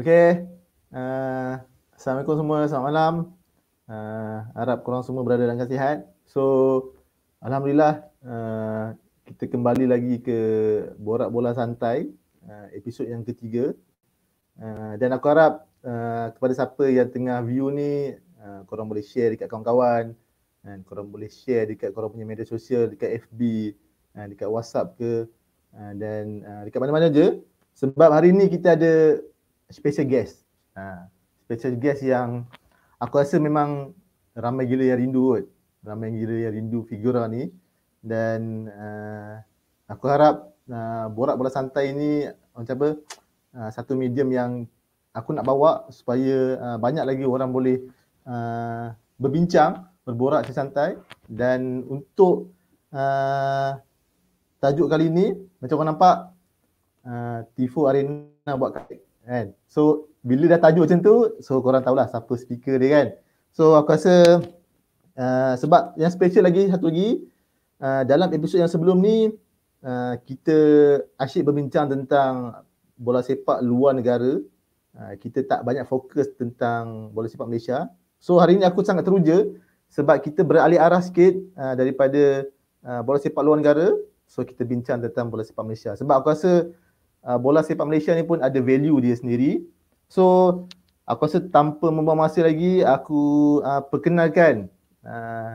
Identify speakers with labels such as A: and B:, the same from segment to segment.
A: Okay. Uh, eh, Assalamualaikum semua. Selamat malam. Uh, harap korang semua berada dalam keadaan So, Alhamdulillah uh, kita kembali lagi ke Borak Bola Santai uh, episod yang ketiga. Uh, dan aku harap uh, kepada siapa yang tengah view ni uh, korang boleh share dekat kawan-kawan dan korang boleh share dekat korang punya media sosial, dekat FB, uh, dekat WhatsApp ke uh, dan uh, dekat mana-mana je. Sebab hari ni kita ada special guest. Ha, special guest yang aku rasa memang ramai gila yang rindu kot. Ramai gila yang rindu figura ni. Dan uh, aku harap uh, borak bola santai ni macam apa, uh, satu medium yang aku nak bawa supaya uh, banyak lagi orang boleh uh, berbincang, berborak santai. Dan untuk uh, tajuk kali ni, macam kau nampak, uh, Tifo Arena buat kait kan so bila dah tajuk macam tu so korang tahulah siapa speaker dia kan so aku rasa uh, sebab yang special lagi satu lagi uh, dalam episod yang sebelum ni uh, kita asyik berbincang tentang bola sepak luar negara uh, kita tak banyak fokus tentang bola sepak Malaysia so hari ni aku sangat teruja sebab kita beralih arah sikit uh, daripada uh, bola sepak luar negara so kita bincang tentang bola sepak Malaysia sebab aku rasa Ah, bola sepak Malaysia ni pun ada value dia sendiri. So aku rasa tanpa membuang masa lagi aku uh, perkenalkan uh, ah,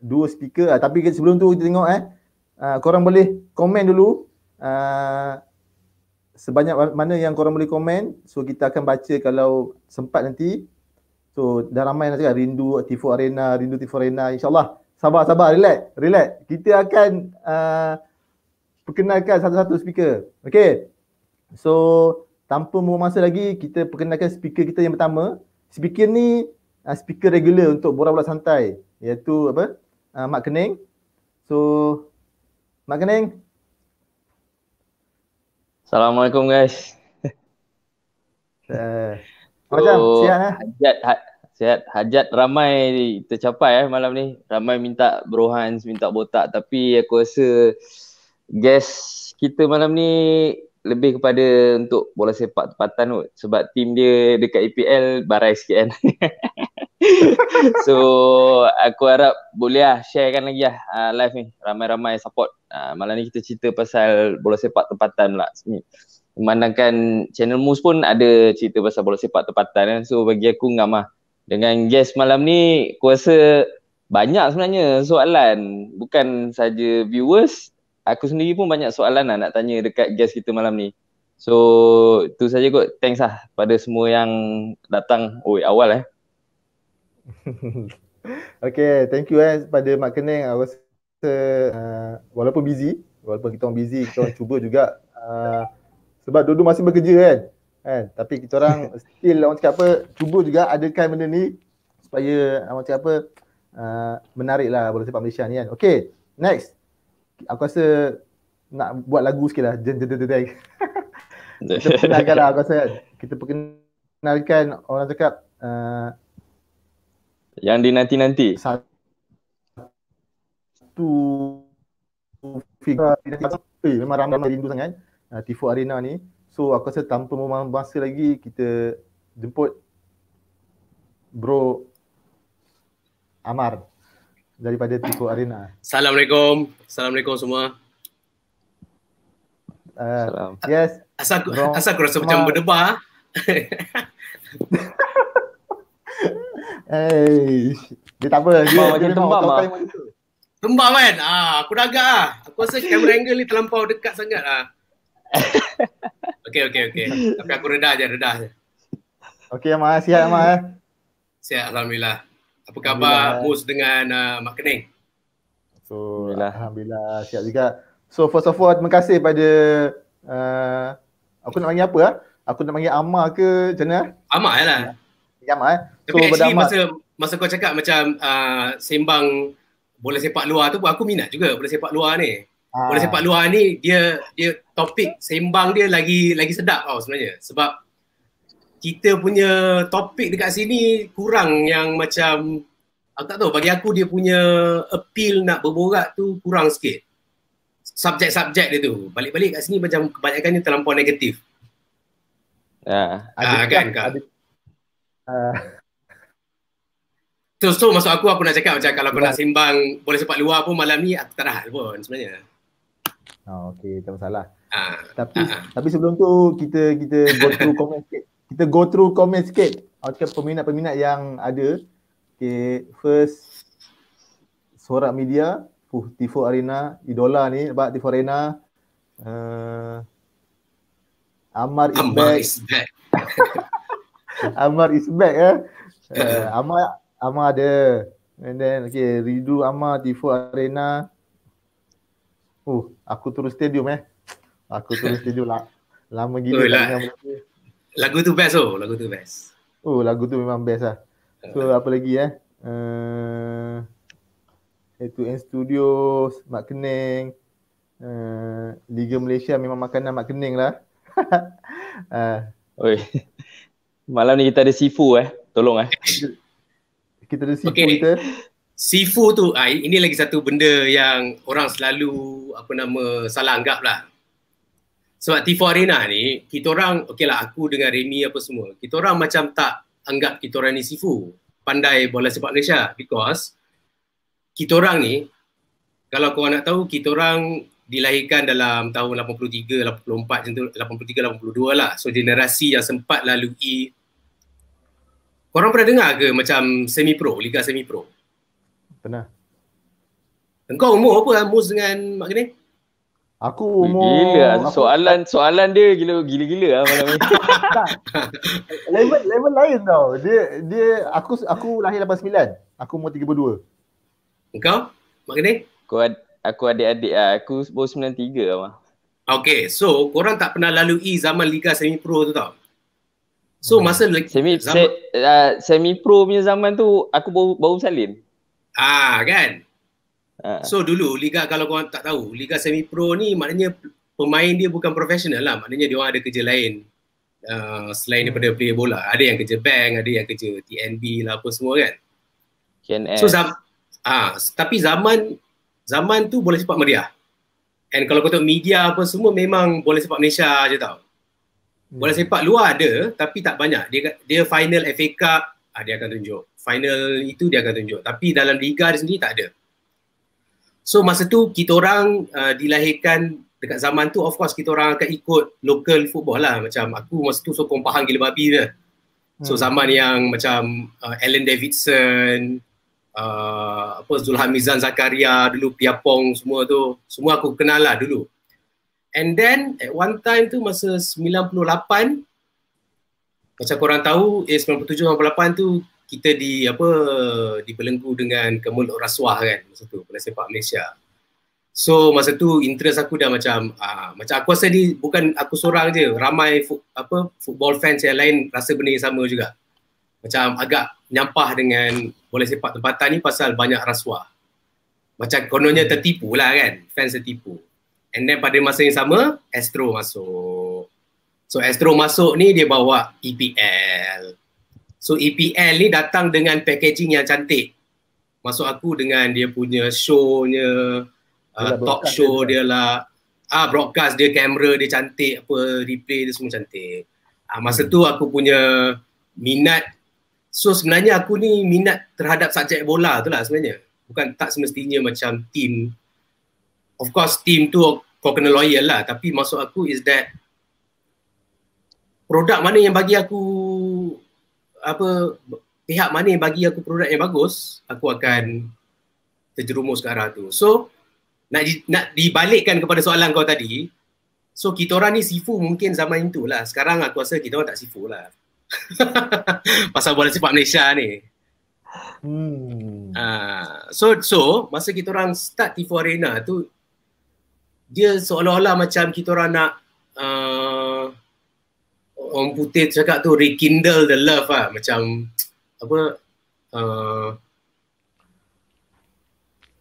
A: dua speaker uh, tapi sebelum tu kita tengok eh uh, korang boleh komen dulu uh, sebanyak mana yang korang boleh komen so kita akan baca kalau sempat nanti. So dah ramai yang cakap rindu Tifo Arena, rindu Tifo Arena insyaallah. Sabar sabar relax, relax. Kita akan uh, perkenalkan satu-satu speaker. Okay. So, tanpa membuang masa lagi, kita perkenalkan speaker kita yang pertama. Speaker ni, uh, speaker regular untuk borak-borak santai. Iaitu apa? Uh, Mak Kening. So, Mak Kening.
B: Assalamualaikum guys. Uh,
C: eh, macam so, sihat lah.
B: Hajat, ha, sihat. Hajat ramai tercapai eh malam ni. Ramai minta Brohans, minta botak tapi aku rasa guest kita malam ni lebih kepada untuk bola sepak tempatan kot sebab tim dia dekat EPL barai sikit kan
C: so
B: aku harap boleh lah sharekan lagi lah uh, live ni ramai-ramai support uh, malam ni kita cerita pasal bola sepak tempatan pula sini memandangkan channel Moose pun ada cerita pasal bola sepak tempatan kan so bagi aku ngam lah dengan guest malam ni kuasa banyak sebenarnya soalan bukan saja viewers aku sendiri pun banyak soalan lah nak tanya dekat guest kita malam ni. So tu saja kot. Thanks lah pada semua yang datang oi awal eh.
A: okay, thank you eh pada Mak Kening. Aku rasa uh, walaupun busy, walaupun kita orang busy, kita orang cuba juga uh, sebab dulu masih bekerja kan. Kan? Tapi kita orang still orang cakap apa, cuba juga adakan benda ni supaya orang cakap apa, uh, menarik lah bola sepak Malaysia ni kan. Okay, next aku rasa nak buat lagu sikit lah. Jen, jen, jen, jen.
C: kita perkenalkan lah aku
A: rasa kan. Kita perkenalkan orang cakap uh,
B: yang di nanti nanti Satu
A: figur. Eh, memang ramai-ramai rindu sangat. Uh, Tifo Arena ni. So aku rasa tanpa membuang masa lagi kita jemput bro Amar daripada Tiko Arena.
D: Assalamualaikum. Assalamualaikum semua.
A: Uh, Salam. Yes. Asal aku, Rong, aku rasa Mar. macam berdebar. Ah. hey. Dia tak apa. Dia, dia, dia ah. tembak macam
D: Tembak kan? Ah, aku dah agak lah. Aku rasa kamera angle ni terlampau dekat sangat lah.
A: okay,
D: okay, okay. Tapi aku redah je, redah je.
A: Okay, Amar. Sihat, Amar. Eh.
D: Sihat, Alhamdulillah. Apa khabar Mus dengan uh, Mak Kening?
A: So, Alhamdulillah. Alhamdulillah, siap juga. So, first of all, terima kasih pada uh, aku nak panggil apa? Ah? Aku nak panggil Amar ke macam mana? Amar lah. Ya, Amar. Eh. So, Tapi actually, masa,
D: masa kau cakap macam uh, sembang bola sepak luar tu pun aku minat juga bola sepak luar ni. Ah. Bola sepak luar ni dia dia topik sembang dia lagi lagi sedap tau sebenarnya. Sebab kita punya topik dekat sini kurang yang macam aku tak tahu bagi aku dia punya appeal nak berborak tu kurang sikit subjek-subjek dia tu balik-balik kat sini macam kebanyakannya terlampau negatif
C: ya ah, ada
D: ha, kan kak ada, uh... so, so maksud aku aku nak cakap macam kalau kau nak simbang boleh sempat luar pun malam ni aku tak rahat pun sebenarnya oh,
A: okey tak masalah Ah, tapi ah, ah, tapi sebelum tu kita kita go through comment sikit kita go through comment sikit okay, peminat-peminat yang ada okay, first Sorak Media Puh, Tifo Arena, idola ni nampak Tifo Arena uh, Amar is back, is back. Amar is back eh. Uh, Amar Amar ada and then okay, Ridu Amar Tifo Arena Uh, aku turun stadium eh. Aku turun stadium lah. Lama gila. Oh,
D: Lagu tu best oh, lagu tu best.
A: Oh, lagu tu memang best lah. So ah. apa lagi eh? Uh, eh, itu in Studio, Mak Kening, uh, eh, Liga Malaysia memang makanan Mak Kening lah. uh. Oi.
B: Malam ni kita ada sifu eh. Tolong eh.
A: kita ada sifu okay. kita.
D: Sifu tu, ah, ini lagi satu benda yang orang selalu apa nama salah anggap lah sebab T4 Arena ni kita orang okey lah aku dengan Remy apa semua kita orang macam tak anggap kita orang ni sifu pandai bola sepak Malaysia because kita orang ni kalau kau nak tahu kita orang dilahirkan dalam tahun 83 84 83 82 lah so generasi yang sempat lalui Korang pernah dengar ke macam semi pro, liga semi pro? Pernah. Engkau umur apa Mus dengan Mak Kening?
A: Aku umur gila soalan
D: aku, soalan dia gila gila gila lah malam ni.
A: level level lain tau. Dia dia aku aku lahir 89. Aku umur 32.
D: Engkau? Mak ni? Aku aku adik-adik ah. Aku umur 93 lah. Okay, so korang tak pernah lalui e zaman Liga Semi Pro tu tau.
B: So hmm. masa like, semi zaman, se, uh, ah, semi pro punya zaman tu aku baru baru salin.
D: Ah kan. Ah. So dulu liga kalau korang tak tahu, liga semi pro ni maknanya pemain dia bukan profesional lah. Maknanya dia orang ada kerja lain uh, selain daripada hmm. player bola. Ada yang kerja bank, ada yang kerja TNB lah apa semua kan. KNF. So zam- ah ha, tapi zaman zaman tu boleh sepak meriah. And kalau kau tengok media apa semua memang boleh sepak Malaysia je tau. Bola hmm. sepak luar ada tapi tak banyak. Dia dia final FA Cup ha, dia akan tunjuk. Final itu dia akan tunjuk. Tapi dalam liga dia sendiri tak ada. So masa tu kita orang uh, dilahirkan dekat zaman tu of course kita orang akan ikut local football lah macam aku masa tu sokong Pahang gila babi dia. So hmm. zaman yang macam uh, Alan Davidson uh, apa Zulhamizan Zakaria dulu Piapong semua tu semua aku kenal lah dulu. And then at one time tu masa 98 macam korang tahu eh 97 98 tu kita di apa dibelenggu dengan kemeluk rasuah kan masa tu pada sepak Malaysia. So masa tu interest aku dah macam aa, ah, macam aku rasa ni bukan aku seorang je, ramai fu- apa football fans yang lain rasa benda yang sama juga. Macam agak nyampah dengan bola sepak tempatan ni pasal banyak rasuah. Macam kononnya tertipu lah kan, fans tertipu. And then pada masa yang sama, Astro
C: masuk.
D: So Astro masuk ni dia bawa EPL. So EPL ni datang dengan packaging yang cantik. Masuk aku dengan dia punya show-nya, uh, talk show dia, dia lah. Ah, broadcast dia, kamera dia cantik, apa replay dia semua cantik. Ah, masa tu aku punya minat. So sebenarnya aku ni minat terhadap subjek bola tu lah sebenarnya. Bukan tak semestinya macam team. Of course team tu kau kena loyal lah. Tapi masuk aku is that produk mana yang bagi aku apa pihak mana yang bagi aku produk yang bagus, aku akan terjerumus ke arah tu. So nak di, nak dibalikkan kepada soalan kau tadi, so kita orang ni sifu mungkin zaman itu lah. Sekarang aku rasa kita orang tak sifu lah. Pasal bola sepak Malaysia ni. Hmm. Uh, so so masa kita orang start Tifo Arena tu dia seolah-olah macam kita orang nak ah, orang putih cakap tu rekindle the love ah macam apa uh,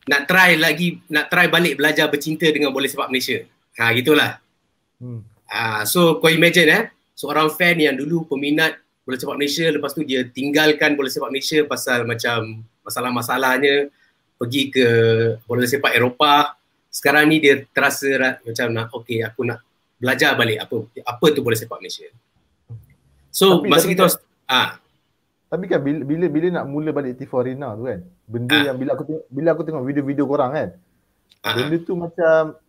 D: nak try lagi nak try balik belajar bercinta dengan bola sepak Malaysia. Ha gitulah. Hmm. Ah uh, so kau imagine eh seorang fan yang dulu peminat bola sepak Malaysia lepas tu dia tinggalkan bola sepak Malaysia pasal macam masalah-masalahnya pergi ke bola sepak Eropah. Sekarang ni dia terasa macam nak
A: okey aku nak belajar balik apa apa tu bola sepak Malaysia.
D: So tapi, masa tapi kita kan,
A: ah tapi kan bila bila bila nak mula balik T4 Arena tu kan benda ah. yang bila aku tengok bila aku tengok video-video korang kan ah. benda tu macam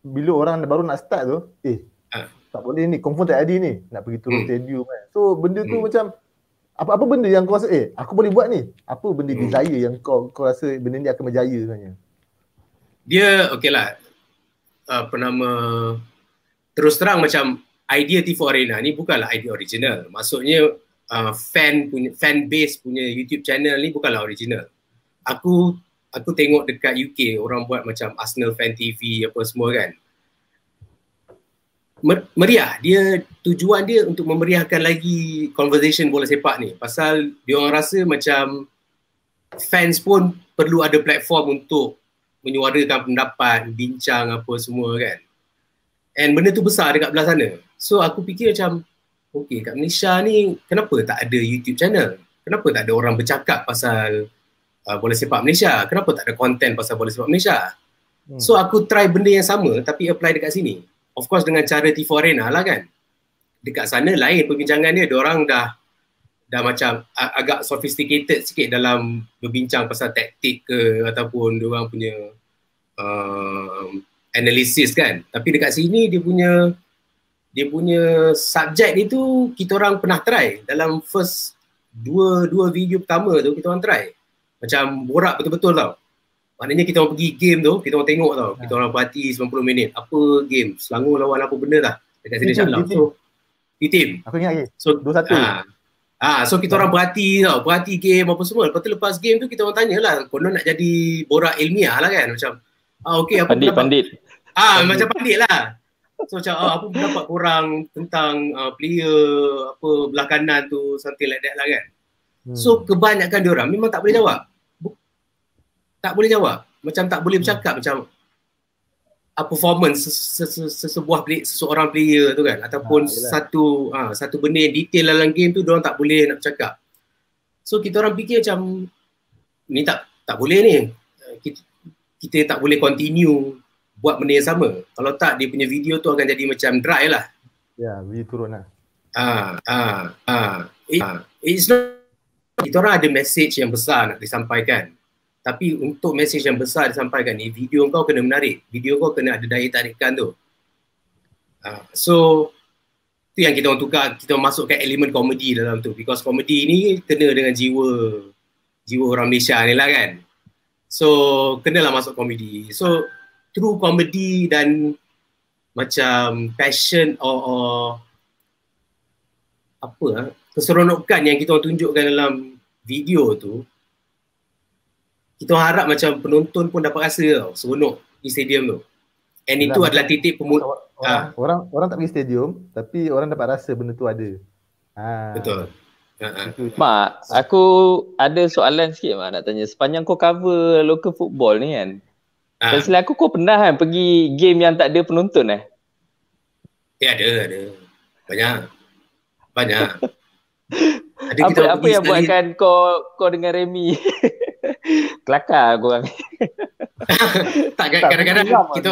A: bila orang baru nak start tu eh ah. tak boleh ni confirm tak ada ni nak pergi turun hmm. stadium kan so benda tu hmm. macam apa apa benda yang kau rasa eh aku boleh buat ni apa benda hmm. desire yang kau kau rasa benda ni akan berjaya sebenarnya
D: dia okeylah apa nama terus terang macam idea Tifo Arena ni bukanlah idea original. Maksudnya uh, fan punya fan base punya YouTube channel ni bukanlah original. Aku aku tengok dekat UK orang buat macam Arsenal Fan TV apa semua kan. Mer- meriah dia tujuan dia untuk memeriahkan lagi conversation bola sepak ni pasal dia orang rasa macam fans pun perlu ada platform untuk menyuarakan pendapat, bincang apa semua kan. And benda tu besar dekat belah sana. So aku fikir macam, okay kat Malaysia ni kenapa tak ada YouTube channel? Kenapa tak ada orang bercakap pasal uh, bola sepak Malaysia? Kenapa tak ada content pasal bola sepak Malaysia? Hmm. So aku try benda yang sama tapi apply dekat sini. Of course dengan cara T4 Arena lah kan. Dekat sana lain perbincangan dia, orang dah dah macam agak sophisticated sikit dalam berbincang pasal taktik ke ataupun orang punya uh, analisis kan tapi dekat sini dia punya dia punya subjek itu kita orang pernah try dalam first dua dua video pertama tu kita orang try macam borak betul-betul tau maknanya kita orang pergi game tu kita orang tengok tau kita orang berhati 90 minit apa game Selangor lawan apa benda lah
C: dekat sini insyaAllah so
D: team aku ingat lagi so, 2-1 uh, ah. ah, so kita orang berhati tau, berhati game apa semua. Lepas tu lepas game tu kita orang lah. Kono nak jadi borak ilmiah lah kan. Macam, ah okey apa pendapat. Pandit, ah Sama. macam pandit lah. So macam uh, apa pendapat korang tentang uh, player apa belah kanan tu something like that lah kan. Hmm. So kebanyakan dia orang memang tak boleh jawab. Bu- tak boleh jawab. Macam tak boleh bercakap hmm. macam a ah, performance sebuah play, seseorang player tu kan ataupun ha, satu ha, satu benda yang detail dalam game tu orang tak boleh nak cakap. So kita orang fikir macam ni tak tak boleh ni. Kita, kita tak boleh continue buat benda yang sama. Kalau tak dia punya video tu akan jadi macam dry lah.
A: Ya, yeah, video turun lah. Ah, ah, ah.
D: It, ah. It's not kita orang ada message yang besar nak disampaikan. Tapi untuk message yang besar disampaikan ni, video kau kena menarik. Video kau kena ada daya tarikan tu. Ah, so, tu yang kita orang tukar, kita orang masukkan elemen komedi dalam tu. Because komedi ni kena dengan jiwa jiwa orang Malaysia ni lah kan. So, kenalah masuk komedi. So, true comedy dan macam passion or, or apa eh, keseronokan yang kita tunjukkan dalam video tu kita harap macam penonton pun dapat rasa tau seronok di stadium tu and itu adalah titik pemula
A: orang, ha. orang orang tak pergi stadium tapi orang dapat rasa benda tu ada ha. betul
B: Uh-huh. Mak, aku ada soalan sikit mak nak tanya. Sepanjang kau cover local football ni kan, Ha. Ah. Dan selaku kau pernah kan pergi game yang tak ada penonton eh?
D: Eh ada, ada. Banyak. Banyak.
C: ada apa apa yang sekali. buatkan
B: kau kau dengan Remy?
D: Kelakar kau orang.
C: tak, tak kadang-kadang kita, kita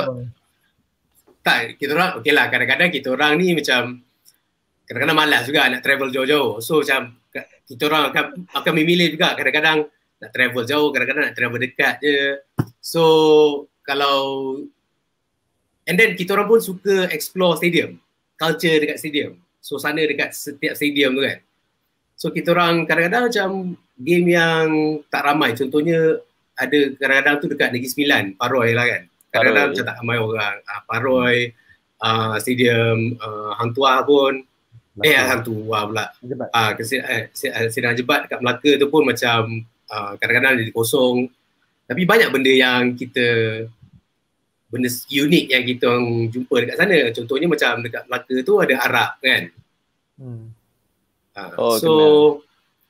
D: tak kita orang okeylah kadang-kadang kita orang ni macam kadang-kadang malas juga nak travel jauh-jauh. So macam kita orang akan akan memilih juga kadang-kadang nak travel jauh, kadang-kadang nak travel dekat je. So kalau and then kita orang pun suka explore stadium, culture dekat stadium. So sana dekat setiap stadium tu kan. So kita orang kadang-kadang macam game yang tak ramai. Contohnya ada kadang-kadang tu dekat Negeri Sembilan, Paroi lah kan. Kadang-kadang macam tak ramai orang. Uh, ah, Paroi, uh, ah, stadium uh, ah, Hantua pun. Melaka. Eh, Hantua pula. Jebat. Uh, kesin, uh, eh, sedang jebat dekat Melaka tu pun macam uh, kadang-kadang jadi kosong. Tapi banyak benda yang kita benda unik yang kita orang jumpa dekat sana. Contohnya macam dekat Melaka tu ada Arab
C: kan. Hmm. Ha, oh, so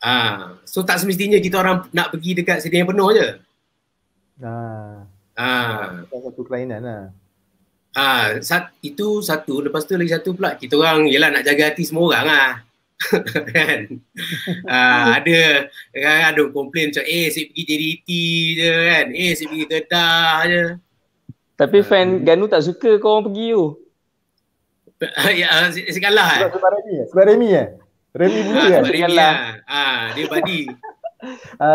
C: ha,
D: so tak semestinya kita orang nak pergi dekat sini yang penuh je. Nah. Ha. Ha. Satu kelainan lah. Ha, sat, itu satu. Lepas tu lagi satu pula. Kita orang yelah nak jaga hati semua orang lah. Ha. kan uh, ada kan ada komplain macam eh asyik pergi JDT je kan eh asyik pergi Kedah je
B: tapi uh, fan Ganu tak suka kau orang pergi tu
D: ya asyik kalah eh. sebab, eh?
A: sebab Remy eh Remy pula ah, kan eh? sebab lah
D: ha, dia badi
A: ha,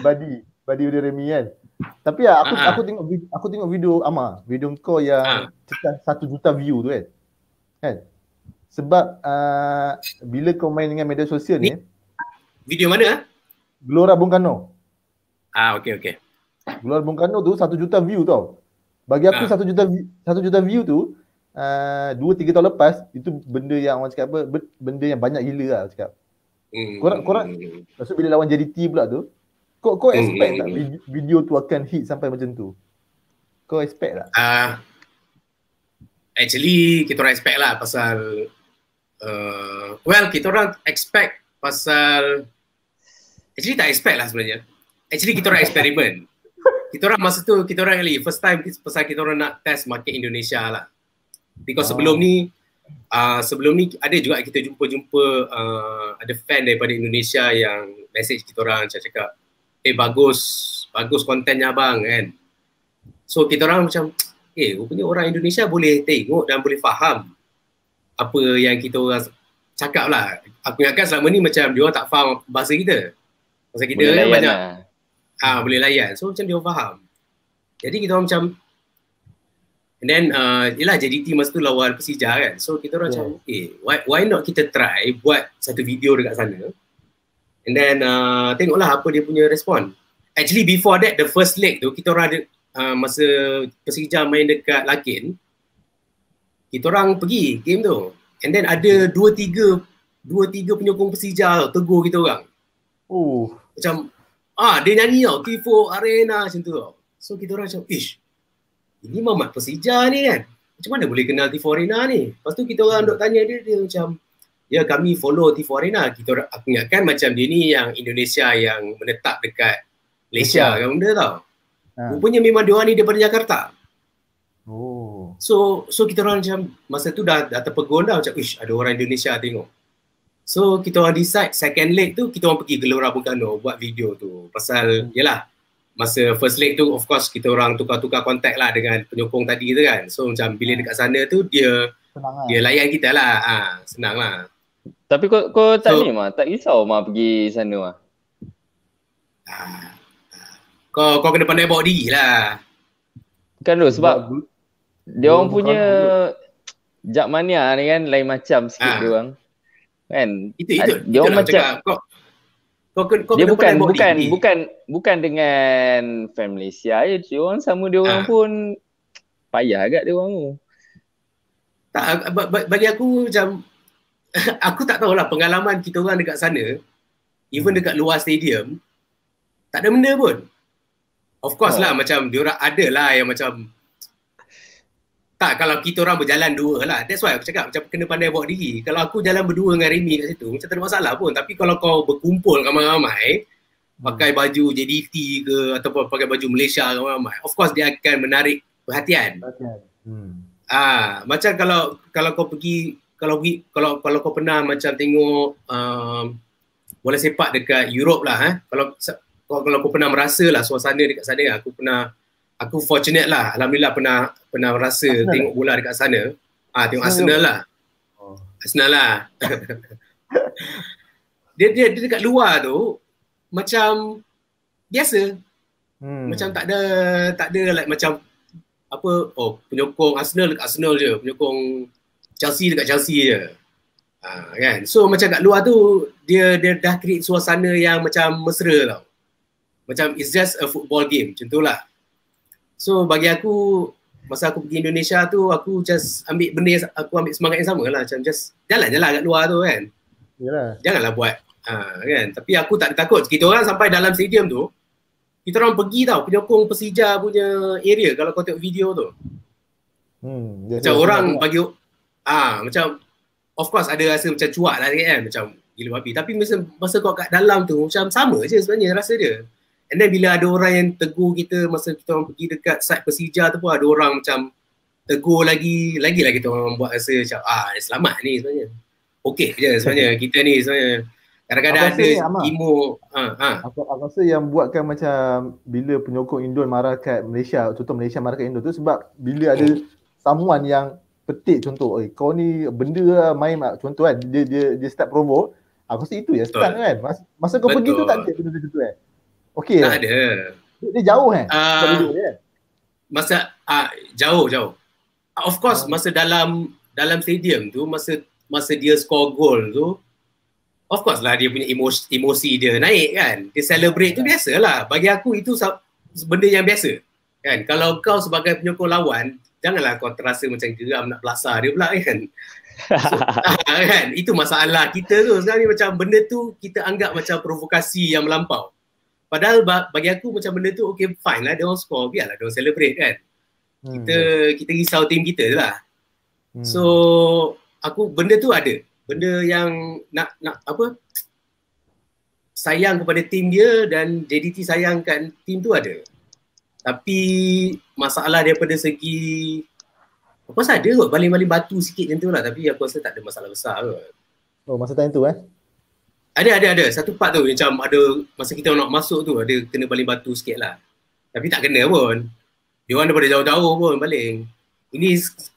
A: badi badi dia Remy kan tapi ya, aku uh-huh. aku tengok aku tengok video ama, video kau yang uh. cerita 1 juta view tu kan kan sebab uh, bila kau main dengan media sosial ni, ni video mana ah Gelora Bung Karno
D: ah okey okey
A: Gelora Bung Karno tu satu juta view tau bagi aku ah. satu ah. juta satu juta view tu uh, dua uh, tiga tahun lepas itu benda yang orang cakap apa benda yang banyak gila lah orang cakap hmm. korang korang maksud bila lawan JDT pula tu kau kau hmm, expect hmm. tak hmm. video, tu akan hit sampai macam tu kau expect tak?
D: Uh, actually kita orang expect lah pasal uh, well kita
A: orang expect
D: pasal actually tak expect lah sebenarnya actually kita orang eksperimen kita orang masa tu kita orang really first time pasal kita orang nak test market Indonesia lah because oh. sebelum ni uh, sebelum ni ada juga kita jumpa-jumpa uh, ada fan daripada Indonesia yang message kita orang cakap-cakap eh bagus bagus kontennya abang kan so kita orang macam eh rupanya orang Indonesia boleh tengok dan boleh faham apa yang kita orang cakap lah. Aku ingatkan selama ni macam dia orang tak faham bahasa kita. Bahasa kita boleh kan banyak. Lah. Ha, boleh layan. So macam dia orang faham. Jadi kita orang macam And then, uh, yelah JDT masa tu lawan Persija kan. So, kita orang yeah. macam, eh, why, why not kita try buat satu video dekat sana. And then, uh, tengoklah apa dia punya respon. Actually, before that, the first leg tu, kita orang ada uh, masa Persija main dekat Lakin kita orang pergi game tu and then ada hmm. dua tiga dua tiga penyokong Persija tau tegur kita orang oh macam ah dia nyanyi tau Tifo Arena macam tu tau so kita orang macam ish ini mamat Persija ni kan macam mana boleh kenal Tifo Arena ni lepas tu kita orang duk hmm. tanya dia dia macam ya kami follow Tifo Arena kita orang aku ingatkan macam dia ni yang Indonesia yang menetap dekat Malaysia kan benda tau ha. rupanya memang dia orang ni daripada Jakarta oh So so kita orang macam masa tu dah dah terpegun dah macam ish ada orang Indonesia tengok. So kita orang decide second leg tu kita orang pergi Gelora Bung Karno buat video tu pasal yalah masa first leg tu of course kita orang tukar-tukar kontak lah dengan penyokong tadi tu kan. So macam bila dekat sana tu dia
C: senang lah. dia layan kita lah. Ha,
D: senang lah. Tapi kau kau tak so, ni mah, tak
B: risau mah pergi sana mah. Ah. Kau kau kena pandai bawa diri lah. Kan tu sebab dia orang oh, punya Jakmania ni kan lain macam sikit ha. dia orang. Kan? Itu itu. Ah, dia orang lah macam kau
D: kau, kau, kau dia bukan bukan bukan
B: bukan dengan family
D: Sia je. Dia orang sama dia orang ha. pun payah agak dia orang tu. Tak bagi aku macam aku tak tahulah pengalaman kita orang dekat sana even hmm. dekat luar stadium tak ada benda pun. Of course oh. lah macam dia orang ada lah yang macam tak, kalau kita orang berjalan dua lah. That's why aku cakap macam kena pandai bawa diri. Kalau aku jalan berdua dengan Remy kat situ, macam tak ada masalah pun. Tapi kalau kau berkumpul ramai-ramai, hmm. pakai baju JDT ke ataupun pakai baju Malaysia ramai-ramai, of course dia akan menarik perhatian. Okay. Hmm. Ah, macam kalau kalau kau pergi, kalau pergi, kalau kalau kau pernah macam tengok um, bola sepak dekat Europe lah. Eh? Kalau kalau kau pernah merasa lah suasana dekat sana, aku pernah aku fortunate lah alhamdulillah pernah pernah rasa Arsenal. Lah. tengok bola dekat sana ah tengok Arsenal, Arsenal lah oh. Arsenal lah dia, dia dia dekat luar tu macam biasa hmm. macam tak ada tak ada like, macam apa oh penyokong Arsenal dekat Arsenal je penyokong Chelsea dekat Chelsea je ha, kan so macam kat luar tu dia dia dah create suasana yang macam mesra tau macam it's just a football game macam tu lah So bagi aku masa aku pergi Indonesia tu aku just ambil benda yang, aku ambil semangat yang sama lah macam just jalan jalan kat luar tu kan. Yalah. Janganlah buat ha, kan. Tapi aku tak takut kita orang sampai dalam stadium tu kita orang pergi tau penyokong Persija punya area kalau kau tengok video tu.
C: Hmm, macam orang semangat.
D: bagi ah ha, macam of course ada rasa macam cuak lah kan macam gila babi tapi masa, masa kau kat dalam tu macam sama je sebenarnya rasa dia. And then bila ada orang yang tegur kita masa kita orang pergi dekat site Persija tu pun ada orang macam tegur lagi, lagi lah kita orang buat rasa macam ah selamat ni sebenarnya. okay je sebenarnya kita ni sebenarnya.
A: Kadang-kadang aku ada emo. Ha, ha. Aku, aku rasa yang buatkan macam bila penyokong Indon marah kat Malaysia, contoh Malaysia marah kat Indon tu sebab bila ada someone yang petik contoh, eh kau ni benda lah main lah. contoh kan, dia, dia, dia start promo. aku rasa itu ya, start kan. Masa, masa kau Betul. pergi tu tak ada benda-benda tu kan. Eh. Okey. Tak ada. Dia jauh kan?
D: Masa uh, jauh jauh. Ah, of course uh. masa dalam dalam stadium tu masa masa dia score gol tu of course lah dia punya emosi, emosi dia naik kan. Dia celebrate tu biasalah. Bagi aku itu benda yang biasa. Kan? Kalau kau sebagai penyokong lawan, janganlah kau terasa macam geram nak belasah dia pula kan. So, kan? Itu masalah kita tu. Sekarang macam benda tu kita anggap macam provokasi yang melampau. Padahal bagi aku macam benda tu okay fine lah dia orang score biarlah dia orang celebrate kan. Hmm. Kita kita risau team kita je lah. Hmm. So aku benda tu ada. Benda yang nak nak apa? Sayang kepada team dia dan JDT sayangkan team tu ada. Tapi masalah daripada segi apa saja ada kot baling-baling batu sikit macam tu lah tapi aku rasa tak ada masalah
A: besar kot. Oh masa time tu eh?
D: Ada, ada, ada. Satu part tu macam ada masa kita nak masuk tu ada kena baling batu sikit lah. Tapi tak kena pun. Dia orang daripada jauh-jauh pun baling. Ini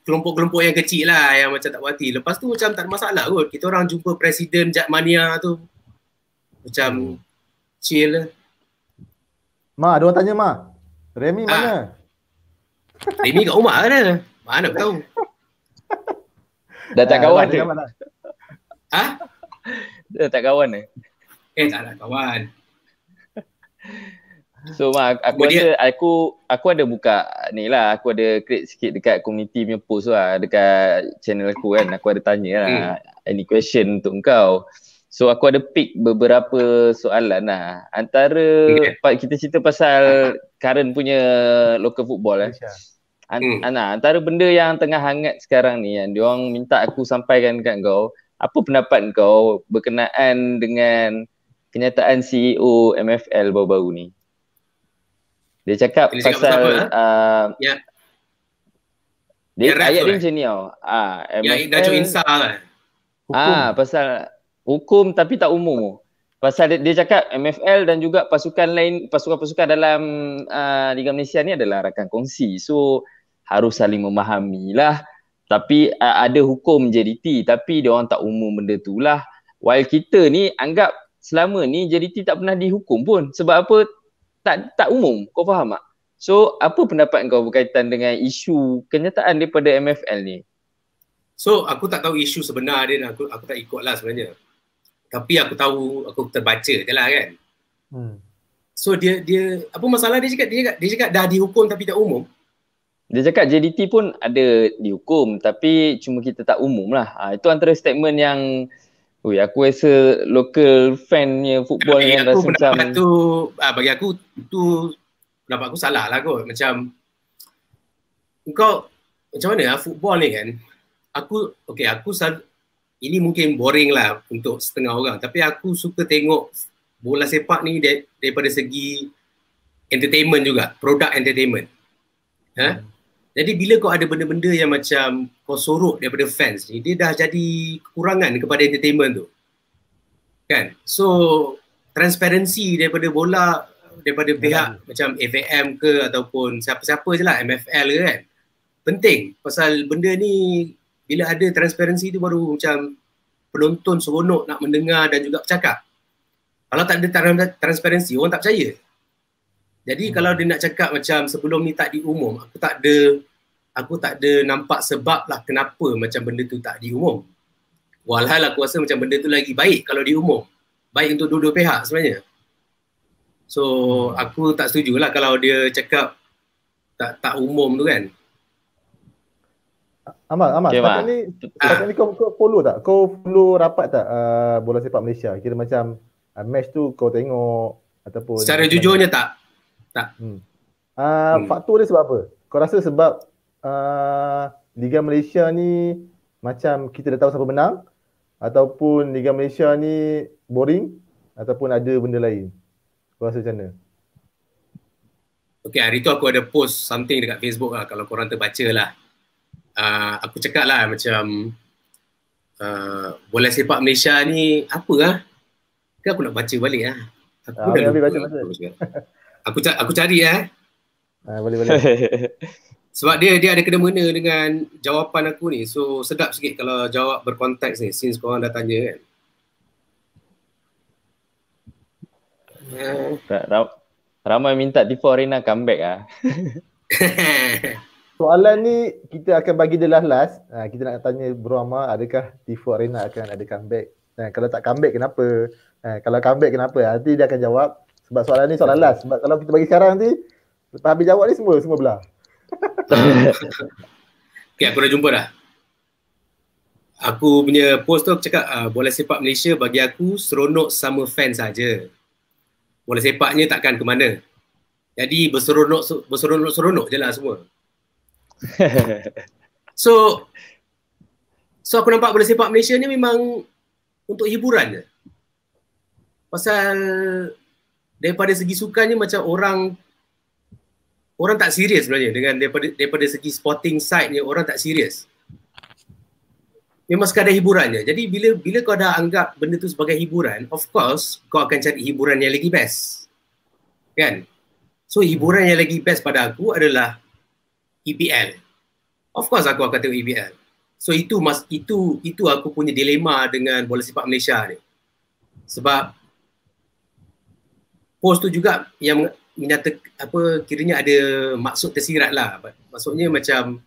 D: kelompok-kelompok yang kecil lah yang macam tak berhati. Lepas tu macam tak ada masalah kot. Kita orang jumpa Presiden Jakmania tu. Macam hmm. chill lah.
A: Ma, ada orang tanya Ma. Remy ha. mana? Remy kat rumah kan? Mana kau? Datang kawan dia.
B: Ha? Dah eh, tak kawan eh?
D: Eh tak lah kawan.
B: So Mak, aku, aku rasa aku, aku ada buka ni lah, aku ada create sikit dekat community punya post lah dekat channel aku kan, aku ada tanya lah hmm. any question untuk kau. So aku ada pick beberapa soalan lah. Antara okay. kita cerita pasal Karen punya local football eh. An- hmm. antara benda yang tengah hangat sekarang ni yang diorang minta aku sampaikan dekat kau, apa pendapat kau berkenaan dengan kenyataan CEO MFL baru-baru ni? Dia cakap dia pasal cakap apa, uh, ya? ya.
A: dia, ya, ayat dia macam
B: ni tau. Ah,
D: MFL, ya, insa lah.
B: Kan? Ah, pasal hukum tapi tak umum. Pasal dia, dia cakap MFL dan juga pasukan lain, pasukan-pasukan dalam uh, Liga Malaysia ni adalah rakan kongsi. So, harus saling memahamilah tapi uh, ada hukum JDT tapi dia orang tak umum benda tu lah while kita ni anggap selama ni JDT tak pernah dihukum pun sebab apa tak tak umum kau faham tak so apa pendapat kau berkaitan dengan isu kenyataan daripada MFL ni
D: so aku tak tahu isu sebenar dia aku aku tak ikut lah sebenarnya tapi aku tahu aku terbaca je lah kan hmm. so dia dia apa masalah dia cakap dia cakap, dia cakap dah dihukum tapi tak umum
B: dia cakap JDT pun ada dihukum tapi cuma kita tak umum lah. Ha, itu antara statement yang Ui, aku rasa local
D: fannya football bagi yang rasa macam tu, ah, bagi aku tu pendapat aku salah lah kot. Macam kau macam mana lah football ni kan aku okay aku ini mungkin boring lah untuk setengah orang tapi aku suka tengok bola sepak ni daripada segi entertainment juga, produk entertainment. Ha? Hmm. Jadi bila kau ada benda-benda yang macam kau sorok daripada fans ni, dia dah jadi kekurangan kepada entertainment tu. Kan? So transparansi daripada bola daripada pihak ya, macam AVM ke ataupun siapa-siapa je lah MFL ke kan penting pasal benda ni bila ada transparansi tu baru macam penonton seronok nak mendengar dan juga bercakap kalau tak ada transparansi orang tak percaya jadi hmm. kalau dia nak cakap macam sebelum ni tak diumum, aku tak ada aku tak ada nampak sebab lah kenapa macam benda tu tak diumum. Walhal aku rasa macam benda tu lagi baik kalau diumum. Baik untuk dua-dua pihak sebenarnya. So aku tak setuju lah kalau dia cakap tak tak umum tu kan.
A: Amal, Amal, okay, sekarang ni, ah. sekarang ni kau, kau follow tak? Kau follow rapat tak uh, bola sepak Malaysia? Kira macam uh, match tu kau tengok ataupun... Secara jujurnya tak? Tak. Hmm. Uh, hmm. Faktor dia sebab apa? Kau rasa sebab uh, Liga Malaysia ni macam kita dah tahu siapa menang ataupun Liga Malaysia ni boring ataupun ada benda lain? Kau rasa macam mana?
D: Okay, hari tu aku ada post something dekat Facebook lah kalau korang terbaca lah. Uh, aku cakap lah macam uh, bola sepak Malaysia ni apa lah? Kan aku nak baca balik lah. Aku
C: ah, dah ambil, lupa. Baca, baca. Lah,
D: aku aku cari eh.
C: Ah boleh boleh.
D: Sebab dia dia ada kena mengena dengan jawapan aku ni. So sedap sikit kalau jawab berkonteks ni since kau orang dah tanya kan.
C: Oh,
B: tak ra- ramai minta tipu Arena comeback ah.
A: Soalan ni kita akan bagi dia last last. Ah, ha, kita nak tanya Bro Amar adakah Tifo Arena akan ada comeback? Ha, kalau tak comeback kenapa? Ha, kalau comeback kenapa? Nanti dia akan jawab. Sebab soalan ni soalan last. Sebab kalau kita bagi sekarang nanti, lepas habis jawab ni semua, semua belah.
D: okay, aku dah jumpa dah. Aku punya post tu cakap, uh, ah, bola sepak Malaysia bagi aku seronok sama fans saja. Bola sepaknya takkan ke mana. Jadi berseronok, berseronok-seronok je lah semua. So, so aku nampak bola sepak Malaysia ni memang untuk hiburan je. Pasal daripada segi sukanya macam orang orang tak serius sebenarnya dengan daripada daripada segi sporting side ni orang tak serius. Memang sekadar hiburannya. Jadi bila bila kau dah anggap benda tu sebagai hiburan, of course kau akan cari hiburan yang lagi best. Kan? So hiburan yang lagi best pada aku adalah EPL. Of course aku akan tengok EPL. So itu mas itu itu aku punya dilema dengan bola sepak Malaysia ni. Sebab post tu juga yang menyata apa kiranya ada maksud tersirat lah maksudnya macam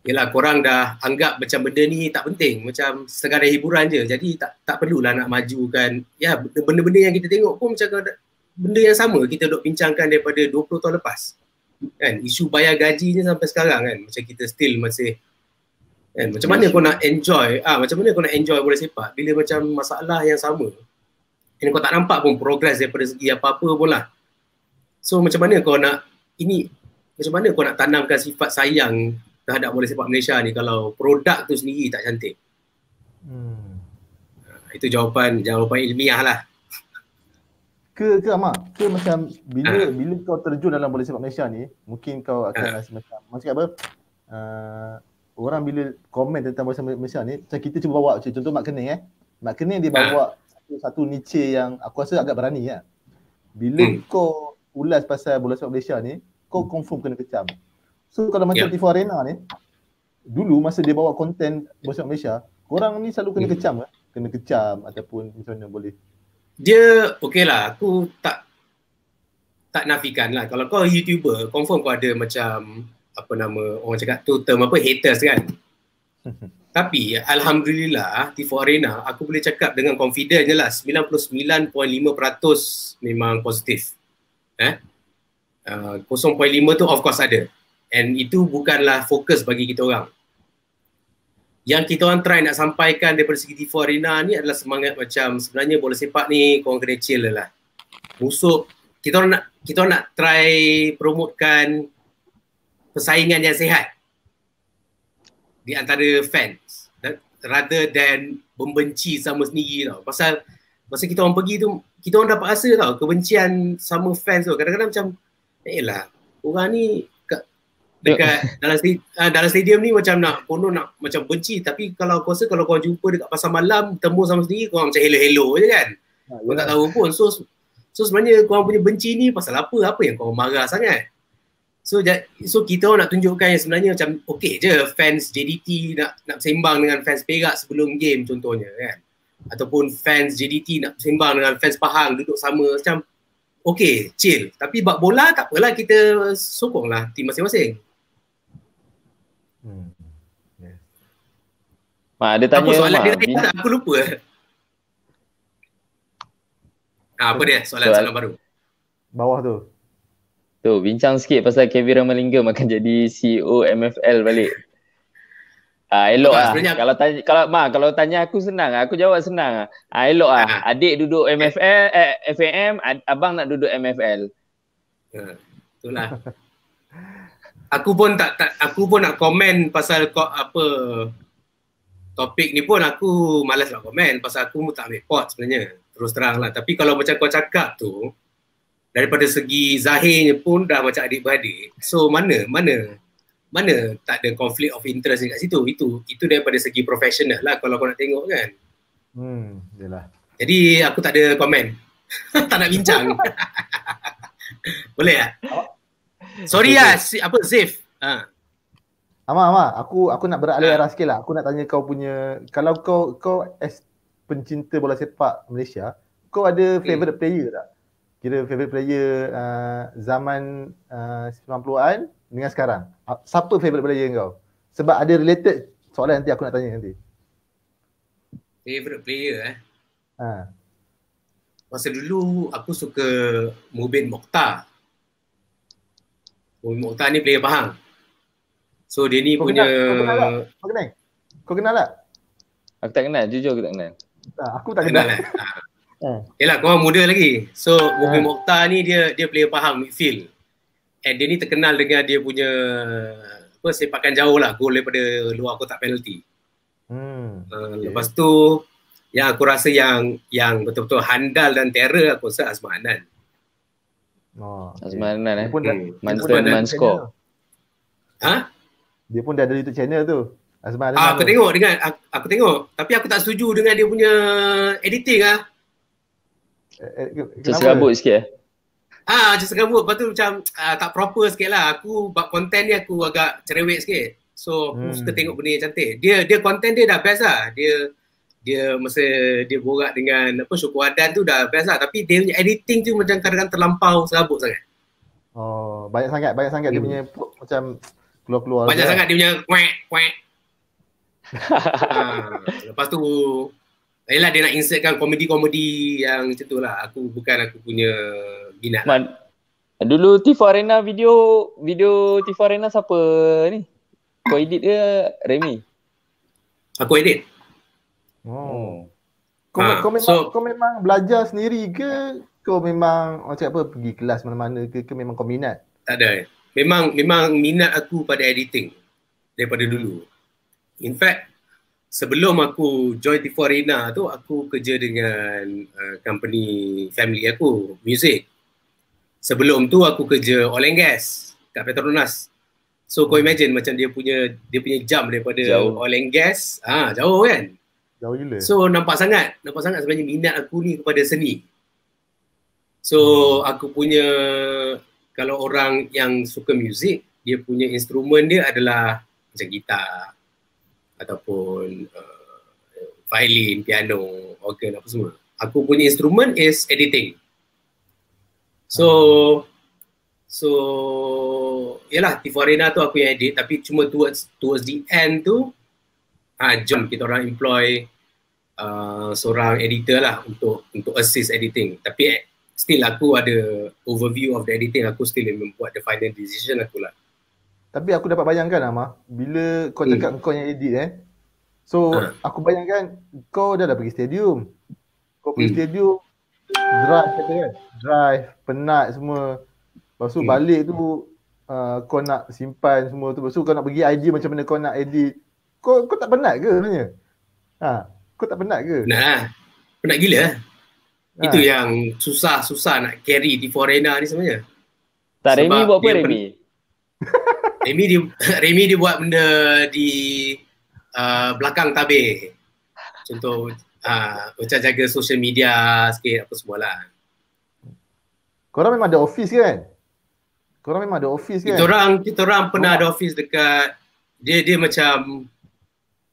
D: yelah korang dah anggap macam benda ni tak penting macam segala hiburan je jadi tak tak perlulah nak majukan ya benda-benda yang kita tengok pun macam benda yang sama kita duk bincangkan daripada 20 tahun lepas kan isu bayar gaji ni sampai sekarang kan macam kita still masih kan macam mana kau nak enjoy ah macam mana kau nak enjoy boleh sepak bila macam masalah yang sama Kena kau tak nampak pun progress daripada segi apa-apa pun lah. So macam mana kau nak, ini macam mana kau nak tanamkan sifat sayang terhadap bola sepak Malaysia ni kalau produk tu sendiri tak cantik? Hmm. Ha, itu jawapan jawapan ilmiah lah.
A: Ke ke Amar, ke macam bila ha. bila kau terjun dalam bola sepak Malaysia ni, mungkin kau akan ha. rasa macam, macam apa? Uh, orang bila komen tentang bola sepak Malaysia ni, macam kita cuba bawa macam contoh Mak Kening eh. Mak Kening dia ha. bawa ha satu niche yang aku rasa agak berani lah. Bila hmm. kau ulas pasal bola sepak Malaysia ni, kau hmm. confirm kena kecam. So kalau macam yeah. T4 Arena ni, dulu masa dia bawa konten bola sepak Malaysia, korang ni selalu kena hmm. kecam lah. Kena kecam ataupun macam mana boleh.
D: Dia okey lah, aku tak tak nafikan lah. Kalau kau YouTuber, confirm kau ada macam apa nama orang cakap tu term apa haters kan. Tapi Alhamdulillah T4 Arena aku boleh cakap dengan confidence lah 99.5% memang positif. Eh? Uh, 0.5 tu of course ada. And itu bukanlah fokus bagi kita orang. Yang kita orang try nak sampaikan daripada segi T4 Arena ni adalah semangat macam sebenarnya bola sepak ni korang kena chill lah. Musuh, kita orang nak, kita orang nak try promotekan persaingan yang sihat di antara fan rather than membenci sama sendiri tau. Pasal masa kita orang pergi tu, kita orang dapat rasa tau kebencian sama fans tu. Kadang-kadang macam, eh lah, orang ni dekat dalam stadium, ah, dalam stadium ni macam nak konon nak macam benci tapi kalau aku rasa kalau kau jumpa dekat pasar malam temu sama sendiri kau macam hello hello je kan
C: ha, ah, kau tak tahu pun
D: so so sebenarnya kau punya benci ni pasal apa apa yang kau marah sangat So so kita nak tunjukkan yang sebenarnya macam okey je fans JDT nak nak sembang dengan fans Perak sebelum game contohnya kan. Ataupun fans JDT nak sembang dengan fans Pahang duduk sama macam okey chill. Tapi bab bola tak apalah kita sokonglah tim masing-masing. Hmm.
B: Yeah. Mak ada tanya apa soalan dia tadi tak aku
D: lupa. Ha, apa dia soalan, soalan baru?
A: Bawah tu.
B: Tu so, bincang sikit pasal Kevin Ramalinga makan jadi CEO MFL balik. Ah uh, elok ah. Kalau tanya kalau mak kalau tanya aku senang ah. aku jawab senang ah. Ah elok ah. Uh-huh. Adik duduk MFL eh FAM, ad, abang nak duduk MFL.
D: Ya, itulah. aku pun tak, tak aku pun nak komen pasal kau apa topik ni pun aku malas nak komen pasal aku pun tak ambil pot sebenarnya. Terus teranglah. Tapi kalau macam kau cakap tu, daripada segi zahirnya pun dah macam adik-beradik. So mana mana mana tak ada conflict of interest dekat situ. Itu itu daripada segi professional lah kalau kau nak tengok kan.
C: Hmm, yalah.
D: Jadi aku tak ada komen.
A: tak nak bincang. Boleh tak? Sorry ya, si apa Zif. Ha. Ama ama, aku aku nak beralih ha. arah sikit lah. Aku nak tanya kau punya kalau kau kau as pencinta bola sepak Malaysia, kau ada favorite hmm. player tak? kira favorite player uh, zaman uh, 90-an dengan sekarang. Ah, siapa favorite player kau? Sebab ada related soalan nanti aku nak tanya nanti.
D: Favorite player eh? Ha. Masa dulu aku suka Mubin Mokhtar. Mubin Mokhtar ni player Pahang. So dia ni kau punya... Kenal, kau kenal tak?
B: Kau kenal? tak? Aku tak kenal. Jujur aku tak kenal. Tak, ah, aku tak kenal. kenal eh?
C: Ah. Uh.
D: Yelah kau muda lagi. So Mubin uh. Ah. Mokhtar ni dia dia player faham midfield. And dia ni terkenal dengan dia punya apa sepakan jauh lah gol daripada luar kotak penalty. Hmm. Uh, ah, okay. lepas tu yang aku rasa yang yang betul-betul handal dan terror aku rasa Azman Anan. Oh, Azman Anan eh. Pun okay. dah,
A: man, man score. Ha? Dia pun dah ada YouTube channel tu. Azman Anan. Ah, aku tengok
D: dengan aku, aku tengok tapi aku tak setuju dengan dia punya editing ah. Macam eh, eh serabut sikit eh? Ah, macam serabut. Lepas tu macam ah, tak proper sikit lah. Aku buat konten ni aku agak cerewet sikit. So aku hmm. suka tengok benda yang cantik. Dia dia konten dia dah best lah. Dia dia masa dia borak dengan apa Syukur Adan tu dah best lah. Tapi dia punya editing tu macam kadang-kadang terlampau serabut sangat.
A: Oh, banyak sangat. Banyak sangat hmm. dia punya pu- macam keluar-keluar. Banyak sangat dia punya
D: kuek, kuek.
A: ah,
D: lepas tu Yelah dia nak insertkan komedi-komedi yang macam tu lah. Aku bukan aku
B: punya minat. Man, dulu Tifa Arena video, video Tifa Arena siapa ni? Kau edit ke Remy?
D: Aku edit. Oh. Kau, ha, kau,
A: memang, so, kau memang belajar sendiri ke? Kau memang macam apa pergi kelas mana-mana ke? Kau memang kau minat?
D: Tak ada. Memang, memang minat aku pada editing. Daripada dulu. In fact, sebelum aku join T4 Arena tu aku kerja dengan uh, company family aku music sebelum tu aku kerja oil and gas kat Petronas so kau imagine macam dia punya dia punya jam daripada jauh. oil and gas ah ha, jauh kan jauh gila so nampak sangat nampak sangat sebenarnya minat aku ni kepada seni so hmm. aku punya kalau orang yang suka music dia punya instrumen dia adalah macam gitar ataupun uh, violin, piano, organ apa semua. Aku punya instrument is editing. So so yalah Tiforena tu aku yang edit tapi cuma towards towards the end tu ah ha, uh, John kita orang employ uh, seorang editor lah untuk untuk assist editing. Tapi eh, still aku ada overview of the editing aku still yang membuat the final decision aku lah.
A: Tapi aku dapat bayangkan lah, mah. Bila kau cakap eh. kau yang edit eh. So, uh. aku bayangkan kau dah dah pergi stadium. Kau pergi eh. stadium, drive kata kan. Drive, penat semua. Lepas tu eh. balik tu, uh, kau nak simpan semua tu. Lepas tu kau nak pergi idea macam mana kau nak edit. Kau kau tak penat ke sebenarnya? Ha, kau tak penat ke? Penat lah. Penat gila lah. Ha. Itu
D: yang susah-susah nak carry di Forena ni sebenarnya.
A: Tak, Remy buat apa Remy?
D: Remy dia Remy dia buat benda di uh, belakang tabe Contoh uh, macam jaga social media sikit apa semua lah.
A: Korang memang ada office kan? Korang memang ada office kan? Kita orang
D: kita orang pernah oh. ada office dekat dia dia macam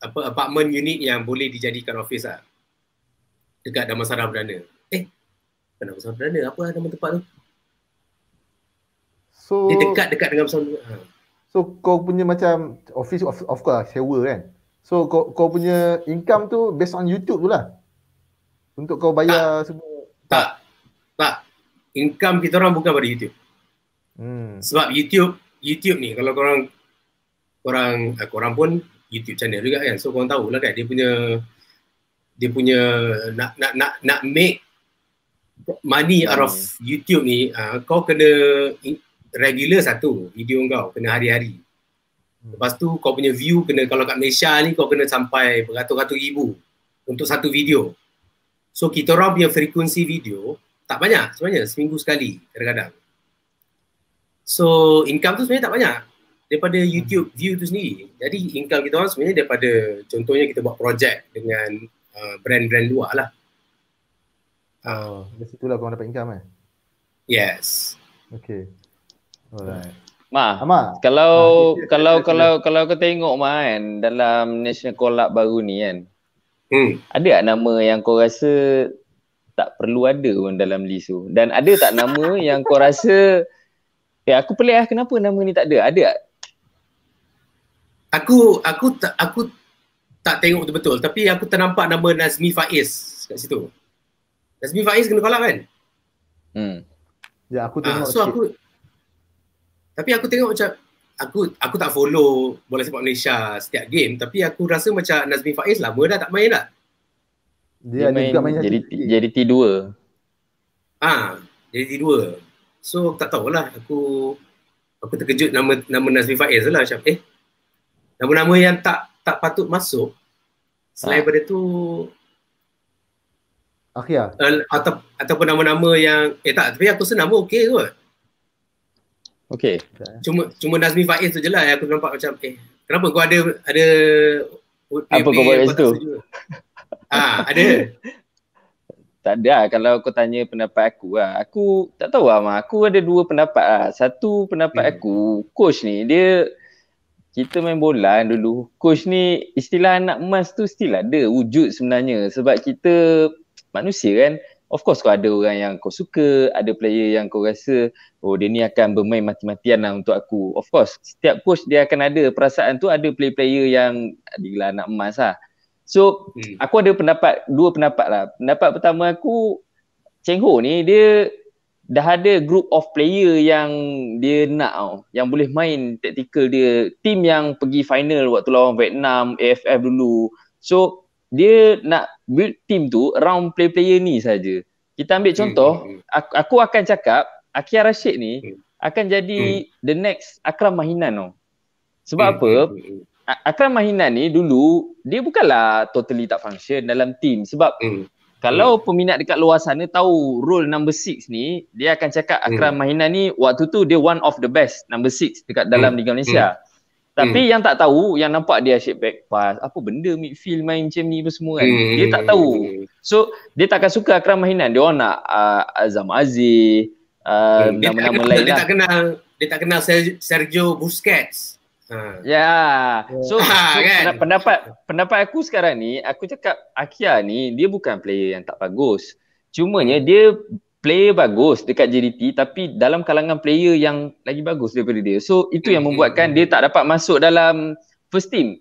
D: apa apartment unit yang boleh dijadikan office lah. Dekat Damansara Perdana. Eh, Damansara Perdana apa nama tempat tu?
A: So, dia dekat dekat dengan Damansara. Ha. So kau punya macam office of, of course lah, sewa kan. So kau kau punya income tu based on YouTube tu lah. Untuk kau bayar tak. semua.
D: Tak. Tak. Income kita orang bukan pada YouTube. Hmm. Sebab YouTube YouTube ni kalau kau orang kau orang eh, kau orang pun YouTube channel juga kan. So kau orang tahulah kan dia punya dia punya nak nak nak nak make money out of hmm. YouTube ni uh, kau kena regular satu video kau kena hari-hari. Hmm. Lepas tu kau punya view kena kalau kat Malaysia ni kau kena sampai beratus-ratus ribu untuk satu video. So kita orang punya frekuensi video tak banyak sebenarnya seminggu sekali kadang-kadang. So income tu sebenarnya tak banyak daripada hmm. YouTube view tu sendiri. Jadi income kita orang sebenarnya daripada contohnya
A: kita buat projek dengan uh, brand-brand luar lah. Oh, dari situ lah korang dapat income kan? Eh?
C: Yes. Okay. Mah,
B: Ma, Ma, kalau Ma. Ha, kalau kalau kalau kau tengok main kan, dalam national collab baru ni kan. Hmm. Ada tak nama yang kau rasa tak perlu ada pun dalam list tu? Dan ada tak nama yang kau rasa eh aku pelik lah kenapa nama
D: ni tak ada? Ada tak? Aku aku tak aku tak tengok betul-betul tapi aku ternampak nama Nazmi Faiz kat situ. Nazmi Faiz kena kolak
A: kan? Hmm. Ya aku ah, tengok. Uh, so aku
D: tapi aku tengok macam aku aku tak follow bola sepak Malaysia setiap game tapi aku rasa macam Nazmi Faiz lah. dah tak main lah.
B: Dia, dia main, main jadi jadi T2.
D: Ah, ha, jadi T2. So tak tahulah aku aku terkejut nama nama Nazmi Faiz lah macam eh nama-nama yang tak tak patut masuk. Selain ha. Ah. pada tu Akhir. Okay, ya. uh, eh, atau ataupun nama-nama yang eh tak tapi aku senang pun okey kot. Okay. Cuma cuma Nazmi Faiz tu je lah aku nampak macam eh kenapa kau ada ada apa
B: kau buat situ? Ah, ada. Tak ada lah kalau kau tanya pendapat aku lah. Aku tak tahu lah Mak. Aku ada dua pendapat lah. Satu pendapat hmm. aku, coach ni dia kita main bola dulu. Coach ni istilah anak emas tu still ada wujud sebenarnya. Sebab kita manusia kan. Of course kau ada orang yang kau suka, ada player yang kau rasa oh dia ni akan bermain mati-matian lah untuk aku. Of course setiap coach dia akan ada perasaan tu ada player-player yang gila nak emas lah. So hmm. aku ada pendapat, dua pendapat lah. Pendapat pertama aku Cheng Ho ni dia dah ada group of player yang dia nak tau. Yang boleh main tactical dia. Team yang pergi final waktu lawan Vietnam, AFF dulu. So dia nak build team tu around play player ni saja. Kita ambil hmm, contoh, hmm, hmm. aku, aku akan cakap Akia Rashid ni hmm. akan jadi hmm. the next Akram Mahinan tau. Sebab hmm. apa? Hmm, Akram Mahinan ni dulu dia bukanlah totally tak function dalam team sebab hmm. kalau hmm. peminat dekat luar sana tahu role number six ni, dia akan cakap Akram hmm. Mahinan ni waktu tu dia one of the best number 6 dekat dalam hmm. Liga Malaysia. Hmm. Tapi hmm. yang tak tahu, yang nampak dia asyik back pass, apa benda midfield main macam ni pun semua kan. Hmm. Dia tak tahu. So, dia takkan suka akram mahinan. Dia orang nak uh, Azam Aziz, uh, hmm. nama-nama dia tak lain kenal, lah. Dia tak
D: kenal, dia tak kenal Sergio Busquets.
B: Ha. Ya. Yeah. Oh. So, ha, so kan?
D: pendapat pendapat
B: aku sekarang ni, aku cakap Akia ni dia bukan player yang tak bagus. Cumanya dia player bagus dekat JDT tapi dalam kalangan player yang lagi bagus daripada dia. So itu yang hmm, membuatkan hmm, dia hmm. tak dapat masuk dalam first team.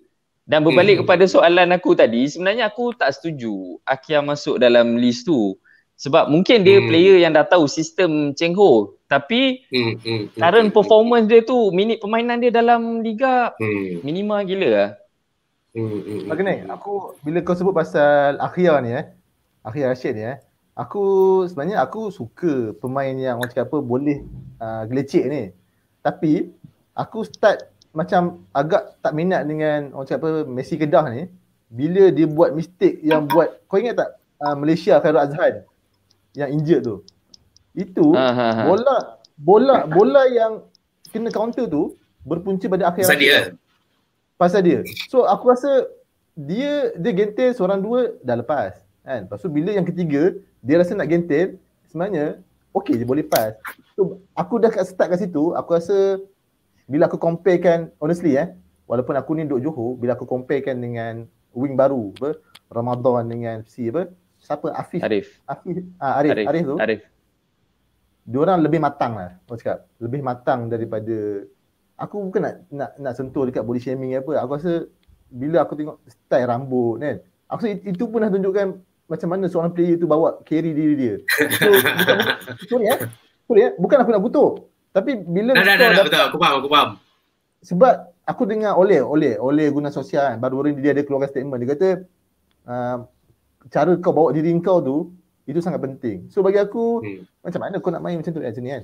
B: Dan berbalik kepada soalan aku tadi, sebenarnya aku tak setuju Akia masuk dalam list tu. Sebab mungkin dia player yang dah tahu sistem Cheng Ho tapi current performance dia tu, minit permainan dia dalam liga
A: minima gila lah. Hmm. Okay, aku bila kau sebut pasal Akia ni eh. Akia Rashid ni eh aku sebenarnya aku suka pemain yang orang cakap apa boleh uh, gelecek ni tapi aku start macam agak tak minat dengan orang cakap apa Messi Kedah ni bila dia buat mistake yang buat kau ingat tak uh, Malaysia Khairul Azhan yang injured tu itu ha, ha, ha. bola bola bola yang kena counter tu berpunca pada akhir pasal dia pasal dia so aku rasa dia dia gentil seorang dua dah lepas kan lepas bila yang ketiga dia rasa nak gentil sebenarnya okey je boleh pass so, aku dah kat start kat situ aku rasa bila aku compare kan, honestly eh walaupun aku ni duk Johor bila aku compare kan dengan wing baru apa Ramadan dengan si apa siapa Afif Arif Afif ah, Arif. Arif. Arif tu Arif Orang lebih matang lah aku cakap lebih matang daripada aku bukan nak nak, nak sentuh dekat body shaming apa aku rasa bila aku tengok style rambut kan aku rasa itu pun dah tunjukkan macam mana seorang player tu bawa carry diri dia. So, sorry eh. Sorry eh. Bukan aku nak butuh. Tapi bila... Dah, dah, dah, Aku
C: faham, aku
D: faham.
A: Sebab aku dengar oleh, oleh, oleh guna sosial kan. Baru-baru ni dia ada keluarkan statement. Dia kata, uh, cara kau bawa diri kau tu, itu sangat penting. So bagi aku, hmm. macam mana kau nak main macam tu macam ni kan.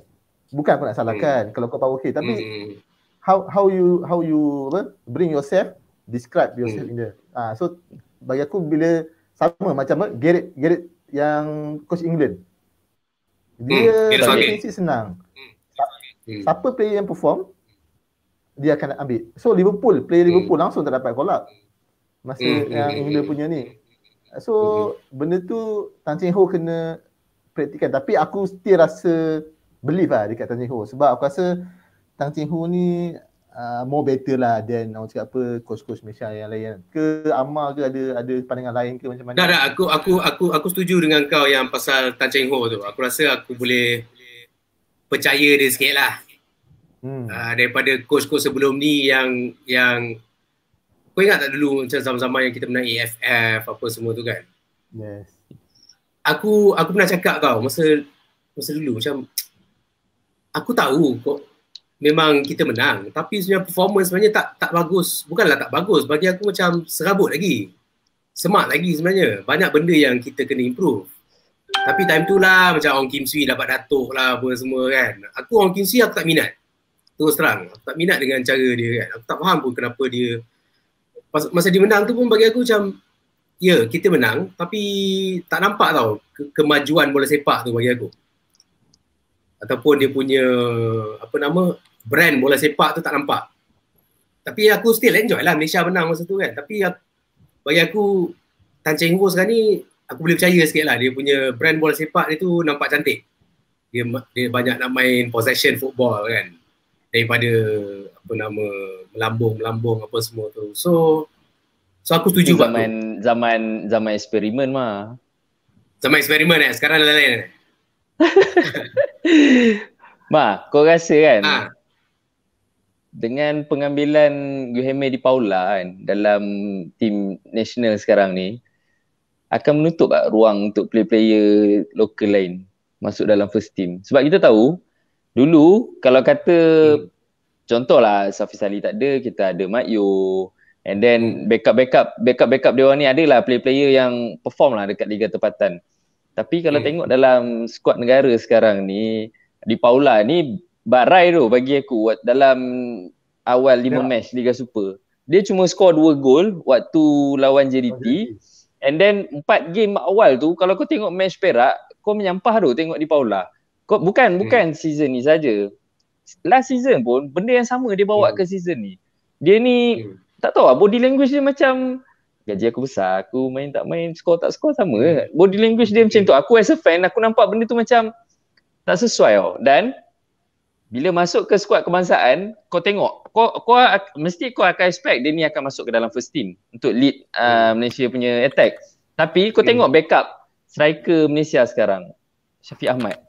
A: Bukan aku nak salahkan hmm. kalau kau power K. Tapi, hmm, hmm, hmm. how how you how you apa, bring yourself, describe yourself hmm. in there. Uh, ah, so bagi aku bila sama macam Gerrit Gerrit yang coach England.
C: Dia hmm, definisi
A: senang. Hmm. Siapa player yang perform dia akan ambil. So Liverpool, player hmm. Liverpool langsung tak dapat call up. Masa hmm. yang hmm, England hmm. punya ni. So hmm. benda tu Tan Cheng Ho kena praktikan tapi aku still rasa believe lah dekat Tan Cheng Ho sebab aku rasa Tan Cheng Ho ni Uh, more better lah than orang cakap apa kos-kos Malaysia yang lain ke Amar ke ada ada pandangan lain ke macam mana? Tak
D: tak aku aku aku aku setuju dengan kau yang pasal Tan Cheng Ho tu. Aku rasa aku boleh percaya dia sikit lah. Hmm. Uh, daripada kos-kos sebelum ni yang yang kau ingat tak dulu macam sama-sama yang kita pernah AFF apa semua tu kan? Yes. Aku aku pernah cakap kau masa masa dulu macam aku tahu kok memang kita menang tapi sebenarnya performance sebenarnya tak tak bagus bukanlah tak bagus bagi aku macam serabut lagi semak lagi sebenarnya banyak benda yang kita kena improve tapi time tu lah macam Ong Kim Sui dapat datuk lah apa semua kan aku Ong Kim Sui aku tak minat terus terang aku tak minat dengan cara dia kan aku tak faham pun kenapa dia masa dia menang tu pun bagi aku macam ya yeah, kita menang tapi tak nampak tau ke- kemajuan bola sepak tu bagi aku ataupun dia punya apa nama brand bola sepak tu tak nampak. Tapi aku still enjoy lah Malaysia menang masa tu kan. Tapi aku, ya, bagi aku Tan Cheng Ho sekarang ni aku boleh percaya sikit lah. Dia punya brand bola sepak dia tu nampak cantik. Dia, dia banyak nak main possession football kan. Daripada apa nama melambung-melambung apa semua tu. So so aku setuju Ini zaman
B: tu. zaman zaman eksperimen mah.
D: Zaman eksperimen eh. Sekarang lain-lain.
B: Ma, kau rasa kan? Ha dengan pengambilan Guilherme di Paula kan dalam tim nasional sekarang ni akan menutup tak ah, ruang untuk player-player lokal lain masuk dalam first team sebab kita tahu dulu kalau kata hmm. contohlah Safi Sali tak ada kita ada Makyo and then backup backup backup backup dia orang ni adalah player-player yang perform lah dekat liga tempatan tapi kalau hmm. tengok dalam skuad negara sekarang ni di Paula ni Barai tu bagi aku dalam awal lima yeah. match Liga Super. Dia cuma skor dua gol waktu lawan JDT. And then empat game awal tu kalau kau tengok match Perak, kau menyampah tu tengok di Paula. Kau bukan hmm. bukan season ni saja. Last season pun benda yang sama dia bawa hmm. ke season ni. Dia ni hmm. tak tahu lah, body language dia macam gaji aku besar, aku main tak main, skor tak skor sama. Hmm. Body language dia hmm. macam tu. Aku as a fan aku nampak benda tu macam tak sesuai tau. Oh. Dan bila masuk ke skuad kebangsaan kau tengok kau kau mesti kau akan expect dia ni akan masuk ke dalam first team untuk lead uh, hmm. Malaysia punya attack tapi kau hmm. tengok backup striker Malaysia sekarang Syafiq Ahmad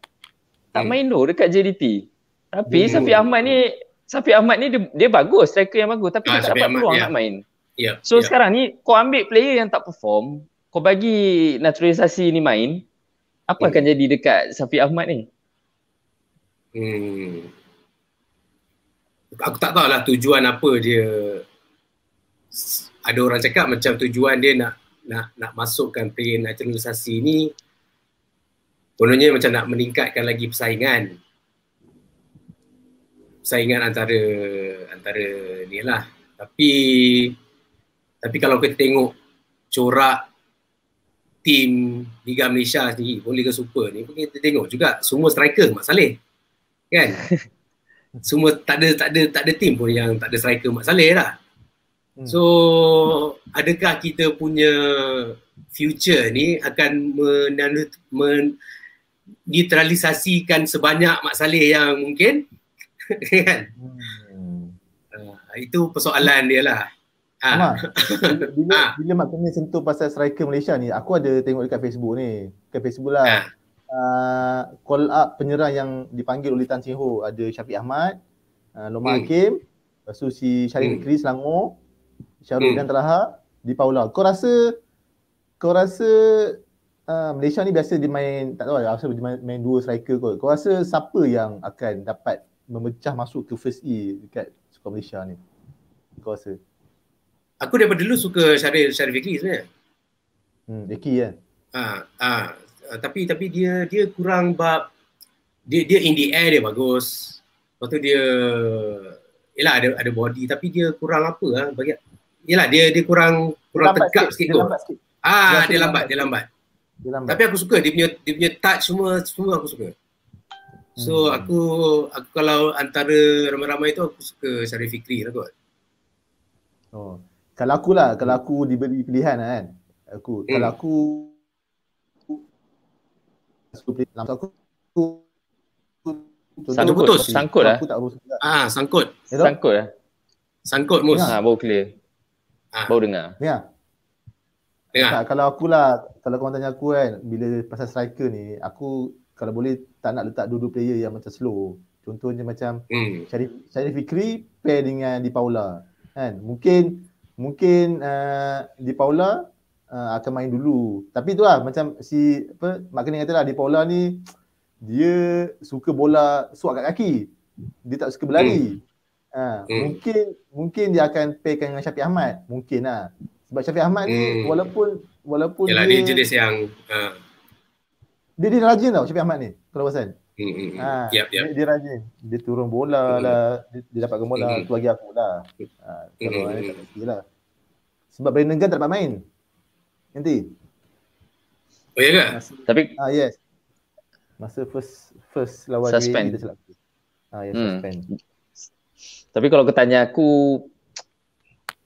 B: tak hmm. main doh dekat JDT tapi hmm. Syafiq Ahmad ni Syafiq Ahmad ni dia, dia bagus striker yang bagus tapi ah, dia tak dapat peluang yeah. nak main yeah. so yeah. sekarang ni kau ambil player yang tak perform kau bagi naturalisasi ni main apa hmm. akan jadi dekat Syafiq Ahmad ni
C: Hmm. Aku
D: tak tahulah tujuan apa dia ada orang cakap macam tujuan dia nak nak nak masukkan pre naturalisasi ni kononnya macam nak meningkatkan lagi persaingan persaingan antara antara ni lah tapi tapi kalau kita tengok corak tim Liga Malaysia ni boleh ke super ni kita tengok juga semua striker Mak Saleh kan semua tak ada tak ada tak ada team pun yang tak ada striker Mat Saleh lah hmm. so adakah kita punya future ni akan menandut, men, sebanyak Mat Saleh yang mungkin kan uh, itu persoalan dia lah Ah, Bila,
A: ah. bila, ha. bila Mak Kena sentuh pasal striker Malaysia ni, aku ada tengok dekat Facebook ni. Dekat Facebook lah. Ha. Ah, call up penyerang yang dipanggil oleh Tan Ho ada Syafiq Ahmad, uh, ah, Lomar hmm. Hakim, lepas tu si Syarif hmm. Kris Langor, Syarul hmm. Talaha, Di Paula. Kau rasa kau rasa uh, Malaysia ni biasa dia main tak tahu lah, rasa dia main, dua striker kau. Kau rasa siapa yang akan dapat memecah masuk ke first E dekat skuad Malaysia ni? Kau rasa?
D: Aku daripada dulu suka Syarif Syarif Kris sebenarnya.
A: Hmm, Eki kan?
D: Ya. Ah, ah, Eh, tapi tapi dia dia kurang bab dia dia in the air dia bagus. Lepas tu dia yalah ada ada body tapi dia kurang apa ah bagi yalah dia dia kurang kurang dia tegap sikit, sikit tu. Dia ah dia, dia lambat, dia lambat. Dia lambat. Tapi aku suka dia punya dia punya touch semua semua aku suka. So hmm. aku aku kalau antara ramai-ramai tu aku suka Syarif Fikri lah kot. Oh.
A: Kalau aku lah, kalau aku diberi pilihan lah kan. Aku eh. kalau hmm. aku satu plate dalam aku tu sangkut sangkut lah ah sangkut ya sangkut lah sangkut mus ha
B: baru clear ha. baru dengar
A: ya dengar tak, kalau aku lah kalau kau tanya aku kan bila pasal striker ni aku kalau boleh tak nak letak dua-dua player yang macam slow contohnya macam hmm. Syarif, Syarif Fikri pair dengan Di Paula kan mungkin mungkin uh, Di Paula uh, akan main dulu. Tapi tu lah macam si apa Mak Kening kata lah di Paula ni dia suka bola suak kat kaki. Dia tak suka berlari. Hmm. Ha, hmm. Mungkin mungkin dia akan pairkan dengan Syafiq Ahmad. Mungkin lah. Sebab Syafiq Ahmad hmm. ni walaupun walaupun Yalah, dia, dia jenis
D: yang uh.
A: dia, dia rajin tau Syafiq Ahmad ni kalau pasal. Hmm, hmm. Ha, hmm. yep, yep. Dia, rajin. Dia turun bola hmm. lah. Dia, dia dapat bola. Lah. Hmm. Tu bagi aku lah. Ha, kalau hmm. hmm. tak lah. Sebab Brandon Gunn tak dapat main. Nanti. Oh ya ke? Tapi ah yes. Masa first first lawan e, dia suspend. Ah yes, hmm. suspend.
B: Tapi kalau kau tanya aku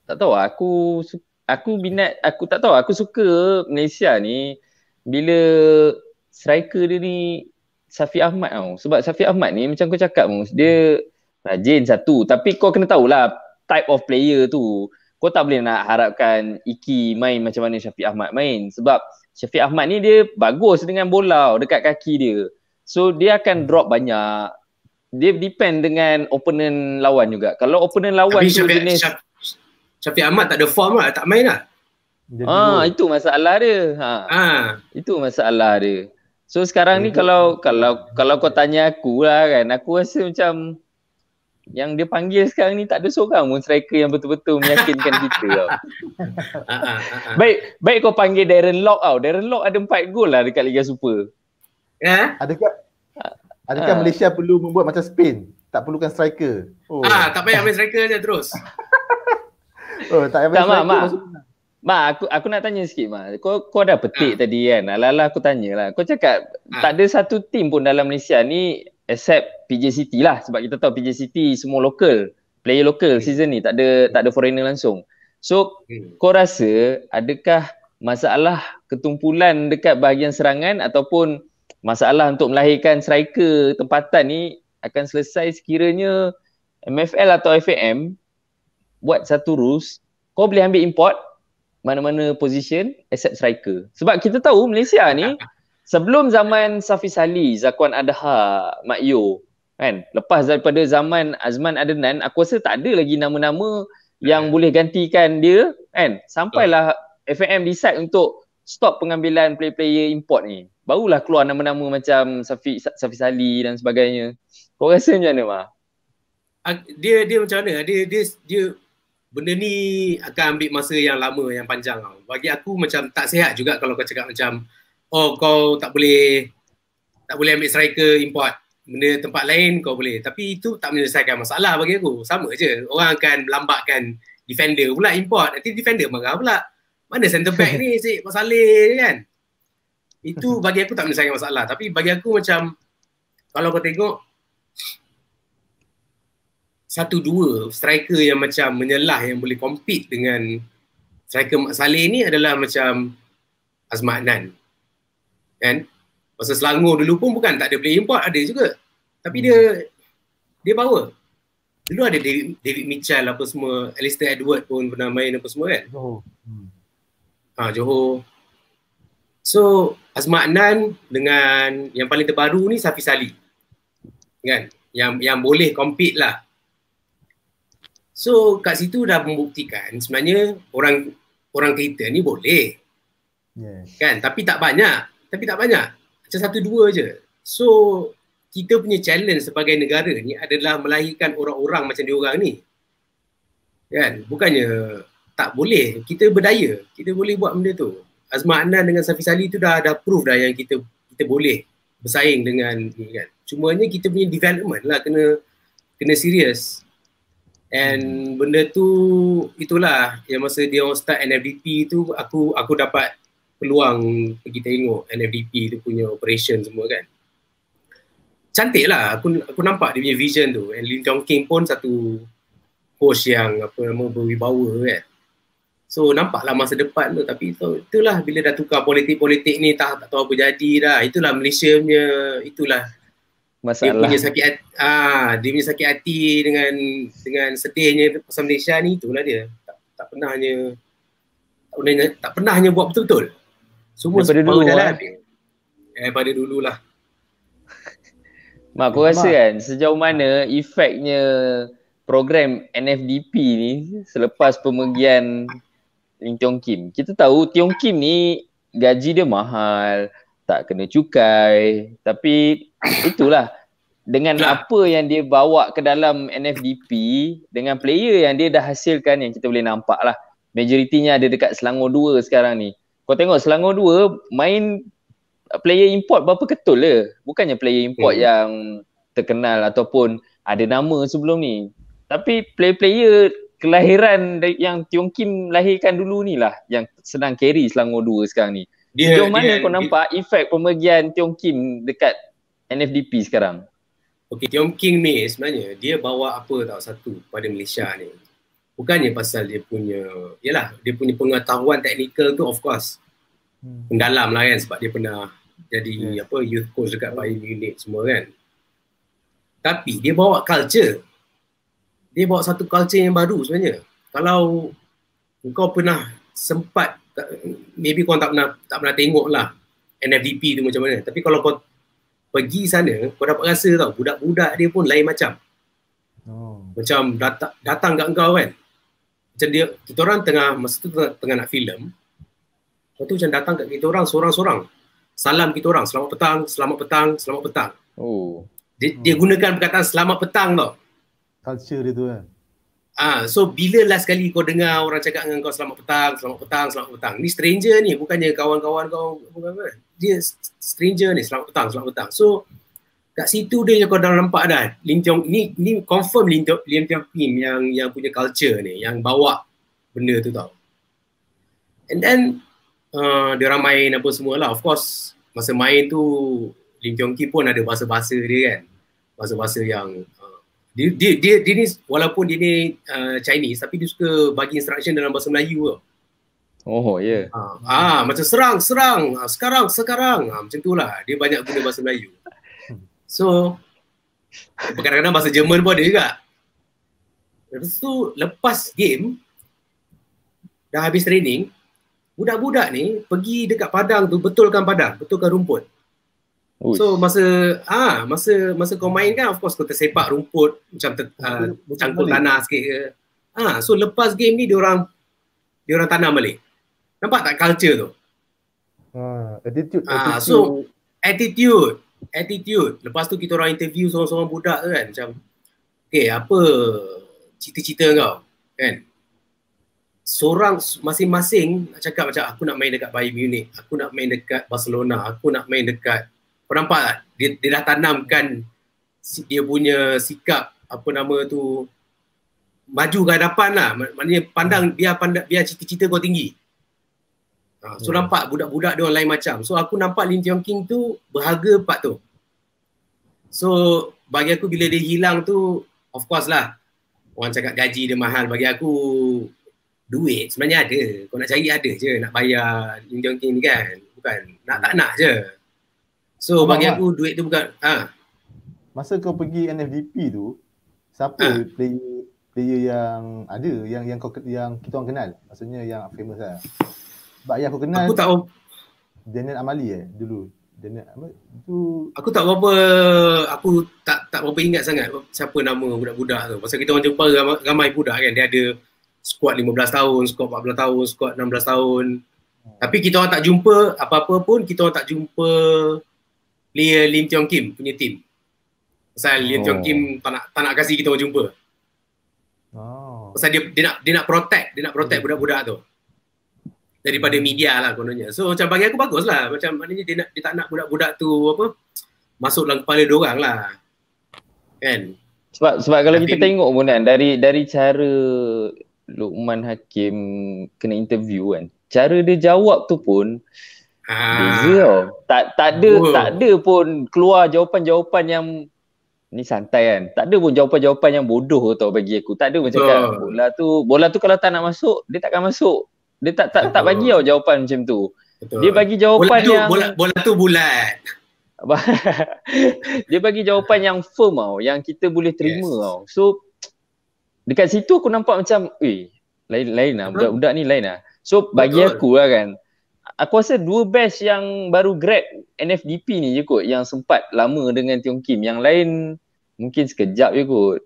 B: tak tahu lah, aku aku minat aku tak tahu aku suka Malaysia ni bila striker dia ni Safi Ahmad tau. Sebab Safi Ahmad ni macam kau cakap dia rajin satu tapi kau kena tahulah type of player tu kau tak boleh nak harapkan Iki main macam mana Syafiq Ahmad main sebab Syafiq Ahmad ni dia bagus dengan bola dekat kaki dia. So dia akan drop banyak. Dia depend dengan opponent lawan juga. Kalau
D: opponent lawan Tapi tu Syafiq, jenis Syafiq Ahmad tak ada form lah, tak main lah. Ha, ah,
B: itu masalah dia. Ha. Ah. Itu masalah dia. So sekarang ni kalau kalau kalau kau tanya aku lah kan, aku rasa macam yang dia panggil sekarang ni tak ada seorang pun striker yang betul-betul meyakinkan kita tau. Ah, ah, ah, baik, baik kau panggil Darren Lock tau. Darren Lock ada empat gol lah dekat Liga Super. Ya?
A: Adakah adakah Malaysia perlu membuat macam Spain? Tak perlukan striker. Oh. Ah,
B: tak payah ambil
D: striker je terus.
A: oh, tak payah ambil tak,
B: Ma, aku aku nak tanya sikit Ma. Kau kau ada petik ha. tadi kan. Alah-alah aku tanyalah. Kau cakap ha. tak ada satu tim pun dalam Malaysia ni except PJ City lah sebab kita tahu PJ City semua local player local hmm. season ni tak ada tak ada foreigner langsung so hmm. kau rasa adakah masalah ketumpulan dekat bahagian serangan ataupun masalah untuk melahirkan striker tempatan ni akan selesai sekiranya MFL atau FAM buat satu rules kau boleh ambil import mana-mana position except striker sebab kita tahu Malaysia ni sebelum zaman Safi Sali, Zakuan Adha, Mak Yo, kan? Lepas daripada zaman Azman Adnan, aku rasa tak ada lagi nama-nama yang boleh gantikan dia, kan? Sampailah hmm. FAM decide untuk stop pengambilan player-player import ni. Barulah keluar nama-nama macam Safi Safi Sali dan sebagainya. Kau rasa macam mana, Ma?
D: Dia dia macam mana? Dia dia dia benda ni akan ambil masa yang lama yang panjang tau. Bagi aku macam tak sihat juga kalau kau cakap macam oh kau tak boleh tak boleh ambil striker import benda tempat lain kau boleh tapi itu tak menyelesaikan masalah bagi aku sama je orang akan melambatkan defender pula import nanti defender marah pula mana center back ni si Masalih kan itu bagi aku tak menyelesaikan masalah tapi bagi aku macam kalau kau tengok satu dua striker yang macam menyelah yang boleh compete dengan striker Mak Saleh ni adalah macam azmanan kan pasal Selangor dulu pun bukan tak ada player import ada juga tapi hmm. dia dia bawa dulu ada David, David Mitchell apa semua Alistair Edward pun pernah main apa semua kan
C: oh. hmm.
D: ha, Johor so Azmat Nan dengan yang paling terbaru ni Safi Sali kan yang yang boleh compete lah so kat situ dah membuktikan sebenarnya orang orang kita ni boleh yeah. kan tapi tak banyak tapi tak banyak macam satu dua je so kita punya challenge sebagai negara ni adalah melahirkan orang-orang macam diorang ni kan bukannya tak boleh kita berdaya kita boleh buat benda tu Azman Anan dengan Safi Sali tu dah ada proof dah yang kita kita boleh bersaing dengan ni kan cumanya kita punya development lah kena kena serius and benda tu itulah yang masa dia orang start NFDP tu aku aku dapat peluang pergi tengok NFDP tu punya operation semua kan. Cantik lah aku, aku nampak dia punya vision tu and Lim Tiong King pun satu coach yang apa nama berwibawa kan. So nampak lah masa depan tu tapi so, itulah bila dah tukar politik-politik ni tak, tak tahu apa jadi dah itulah Malaysia punya itulah
B: Masalah. Dia punya sakit
D: hati, ah, dia punya sakit hati dengan dengan sedihnya pasal Malaysia ni itulah dia. Tak, tak pernahnya tak pernahnya buat betul-betul. Semua daripada dulu jalan. Lah. Eh, daripada dulu lah.
B: Mak, aku ya, rasa kan sejauh mana efeknya program NFDP ni selepas pemergian Lim Tiong Kim. Kita tahu Tiong Kim ni gaji dia mahal, tak kena cukai. Tapi itulah dengan ya. apa yang dia bawa ke dalam NFDP dengan player yang dia dah hasilkan yang kita boleh nampak lah. Majoritinya ada dekat Selangor 2 sekarang ni. Kau tengok Selangor 2 main player import berapa ketul le. Bukannya player import hmm. yang terkenal ataupun ada nama sebelum ni. Tapi player-player kelahiran yang Tiong Kim lahirkan dulu ni lah yang senang carry Selangor 2 sekarang ni. Dia, Sejauh mana dia, nampak dia, efek pemergian Tiong Kim dekat NFDP sekarang?
D: Okay, Tiong Kim ni sebenarnya dia bawa apa tau satu pada Malaysia ni bukannya pasal dia punya yalah dia punya pengetahuan teknikal tu of course hmm. mendalam lah kan sebab dia pernah jadi yeah. apa youth coach dekat Bayern Unit semua kan tapi dia bawa culture dia bawa satu culture yang baru sebenarnya kalau kau pernah sempat maybe kau tak pernah tak pernah tengok lah NFVP tu macam mana tapi kalau kau pergi sana kau dapat rasa tau budak-budak dia pun lain macam Oh. Macam datang, datang kat engkau kan macam dia kita orang tengah masa tu tengah, tengah nak film, lepas tu macam datang kat kita orang seorang-seorang salam kita orang selamat petang selamat petang selamat petang oh dia, dia gunakan perkataan selamat petang tau culture dia tu kan Ah, so bila last kali kau dengar orang cakap dengan kau selamat petang, selamat petang, selamat petang. Ni stranger ni, bukannya kawan-kawan kau bukan apa. Dia stranger ni, selamat petang, selamat petang. So kat situ dia yang kau dah nampak dah Lim Tiong ni ni confirm Lim Tiong Lim Tiong Kim yang yang punya culture ni yang bawa benda tu tau and then uh, dia orang main apa semua lah of course masa main tu Lim Tiong Kim pun ada bahasa-bahasa dia kan bahasa-bahasa yang uh, dia, dia, dia, dia ni walaupun dia ni uh, Chinese tapi dia suka bagi instruction dalam bahasa Melayu tau
B: Oh Yeah. Ah,
D: ah, macam serang, serang. Ah, sekarang, sekarang. Ah, macam tu lah. Dia banyak guna bahasa Melayu. So kadang-kadang bahasa Jerman pun ada juga. Lepas tu lepas game dah habis training, budak-budak ni pergi dekat padang tu betulkan padang, betulkan rumput. Uish. So masa ah ha, masa masa kau main kan of course kau tersepak rumput macam ter, uh, ah, cangkul tanah sikit ke. Ah ha, so lepas game ni dia orang orang tanam balik. Nampak tak culture tu? Ah, attitude, attitude. Ah, so attitude attitude. Lepas tu kita orang interview seorang-seorang budak tu kan macam okay eh, apa cita-cita kau kan. Seorang masing-masing nak cakap macam aku nak main dekat Bayern Munich, aku nak main dekat Barcelona, aku nak main dekat kau nampak tak? Dia, dia dah tanamkan dia punya sikap apa nama tu maju ke hadapan lah. Maknanya pandang biar pandang biar cita-cita kau tinggi.
C: Ah,
A: so hmm.
D: nampak budak-budak dia lain macam so aku nampak Lim Tiong King tu berharga part tu so bagi aku bila dia hilang tu of course lah orang cakap gaji dia mahal bagi aku duit sebenarnya ada kau nak cari ada je nak bayar Lim Tiong King ni kan bukan nak tak nak je
A: so Abang bagi aku duit tu bukan ha. masa kau pergi NFDP tu siapa ha. play player yang ada yang yang kau yang kita orang kenal maksudnya yang famous lah sebab ayah aku kenal. Aku tak tahu. Daniel Amali eh dulu. Daniel apa? Itu aku tak berapa
D: aku tak tak berapa ingat sangat siapa nama budak-budak tu. Pasal kita orang jumpa ramai, ramai budak kan. Dia ada squad 15 tahun, squad 14 tahun, squad 16 tahun. Hmm. Tapi kita orang tak jumpa apa-apa pun kita orang tak jumpa Lee Lim Tiong Kim punya team. Pasal Lim oh. Tiong Kim tak nak tak nak kasi kita orang jumpa. Oh. Pasal dia dia nak dia nak protect, dia nak protect hmm. budak-budak tu daripada media lah kononnya. So macam bagi aku bagus lah. Macam maknanya dia, nak, dia tak nak budak-budak tu apa masuk dalam kepala dia orang lah. Kan?
B: Sebab sebab kalau Tapi, kita tengok pun kan dari dari cara Luqman Hakim kena interview kan. Cara dia jawab tu pun ah. Beza tau. Tak, tak ada, wow. tak ada pun keluar jawapan-jawapan yang ni santai kan. Tak ada pun jawapan-jawapan yang bodoh tau bagi aku. Tak ada macam kan bola tu, bola tu kalau tak nak masuk, dia takkan masuk. Dia tak tak, tak bagi tau jawapan macam tu. Betul. Dia bagi jawapan bola tu, yang bola,
D: bola tu bulat.
B: dia bagi jawapan yang firm tau, yang kita boleh terima yes. tau. So dekat situ aku nampak macam eh lain lain lah budak-budak ni lain lah. So bagi Betul. aku lah kan. Aku rasa dua batch yang baru grad NFDP ni je kot yang sempat lama dengan Tiong Kim. Yang lain mungkin sekejap je kot.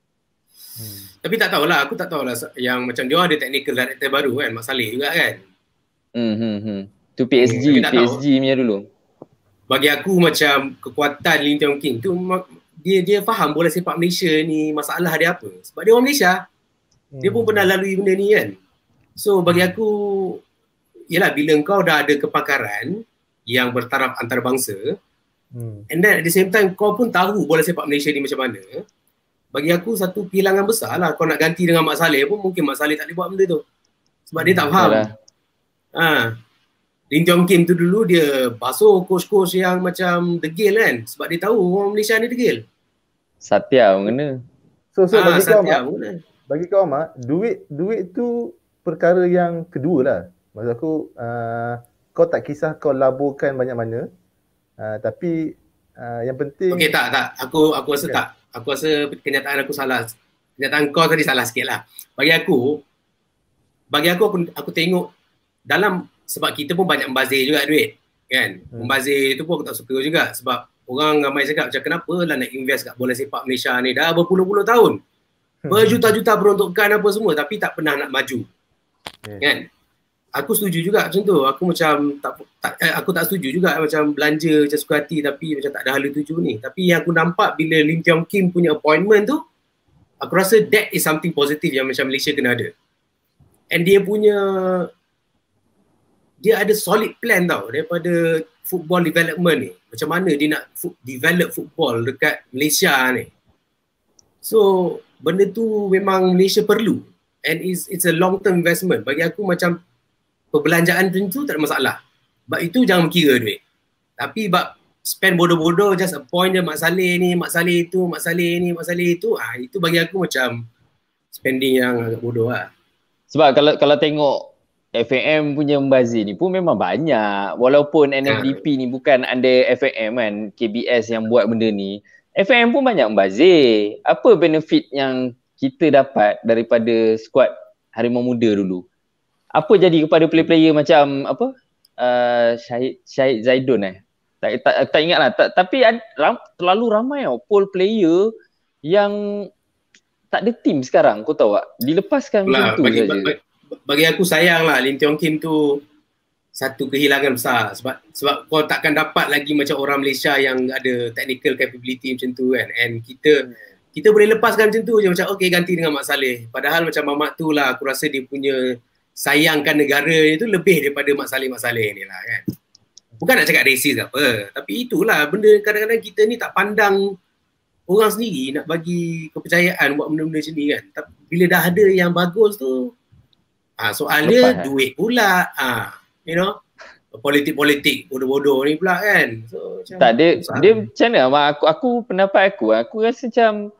D: Hmm. Tapi tak tahulah, aku tak tahulah yang macam dia ada technical director baru kan, Mak Saleh juga kan.
B: Hmm, hmm, hmm. Tu PSG, hmm, PSG
D: punya dulu. Bagi aku macam kekuatan Lim Tiong King tu dia dia faham bola sepak Malaysia ni masalah dia apa. Sebab dia orang Malaysia. Hmm. Dia pun hmm. pernah lalui benda ni kan. So bagi hmm. aku ialah bila kau dah ada kepakaran yang bertaraf antarabangsa hmm. and then at the same time kau pun tahu bola sepak Malaysia ni macam mana bagi aku satu kehilangan besar lah kau nak ganti dengan Mak Saleh pun mungkin Mak Saleh tak boleh buat benda tu sebab dia tak hmm, faham lah. ha. Lin Tiong Kim tu dulu dia basuh kos-kos yang macam degil kan sebab dia tahu orang Malaysia ni degil
B: Satya pun kena
A: so, so ha, bagi kau Ahmad, bagi kau Ahmad duit duit tu perkara yang kedua lah maksud aku uh, kau tak kisah kau laburkan banyak mana uh, tapi uh, yang penting okey tak tak
D: aku aku rasa okay. tak aku rasa kenyataan aku salah. Kenyataan kau tadi salah sikit lah. Bagi aku, bagi aku, aku, aku tengok dalam sebab kita pun banyak membazir juga duit. Kan? Hmm. Membazir tu pun aku tak suka juga sebab orang ramai cakap macam kenapa lah nak invest kat bola sepak Malaysia ni dah berpuluh-puluh tahun. Hmm. Berjuta-juta peruntukan apa semua tapi tak pernah nak maju. Yeah. Kan? aku setuju juga macam tu. Aku macam tak, tak eh, aku tak setuju juga eh, macam belanja macam suka hati tapi macam tak ada hala tuju ni. Tapi yang aku nampak bila Lim Tiong Kim punya appointment tu aku rasa that is something positif yang macam Malaysia kena ada. And dia punya dia ada solid plan tau daripada football development ni. Macam mana dia nak fo- develop football dekat Malaysia ni. So benda tu memang Malaysia perlu and it's it's a long term investment. Bagi aku macam perbelanjaan tu tak ada masalah. Sebab itu jangan kira duit. Tapi bab spend bodoh-bodoh just a point je Mak Saleh ni, Mak Saleh tu, Mak Saleh ni, Mak Saleh tu. Ah ha, itu bagi aku macam spending yang
B: agak bodoh lah. Sebab kalau kalau tengok FAM punya membazir ni pun memang banyak. Walaupun ya. NFDP ha. ni bukan anda FAM kan, KBS yang buat benda ni. FAM pun banyak membazir. Apa benefit yang kita dapat daripada squad Harimau Muda dulu? apa jadi kepada player-player macam apa uh, Syahid Syahid Zaidun eh tak tak, tak lah. tak, tapi ad, ram, terlalu ramai oh, pool player yang tak ada team sekarang kau tahu tak dilepaskan lah, macam tu bagi, bagi,
D: bagi aku sayanglah Lim Tiong Kim tu satu kehilangan besar sebab sebab kau takkan dapat lagi macam orang Malaysia yang ada technical capability macam tu kan and kita kita boleh lepaskan macam tu je macam okey ganti dengan Mak Saleh padahal macam Mamat tu lah aku rasa dia punya sayangkan negara itu lebih daripada Mak Saleh Mak Saleh ni lah kan. Bukan nak cakap resis apa, tapi itulah benda kadang-kadang kita ni tak pandang orang sendiri nak bagi kepercayaan buat benda-benda macam ni kan. Tapi bila dah ada yang bagus tu, ah soalnya Lepas, eh? duit pula, ah you know politik-politik bodoh-bodoh ni pula kan. So, macam tak, dia,
B: dia macam mana? Mak, aku, aku pendapat aku, aku rasa macam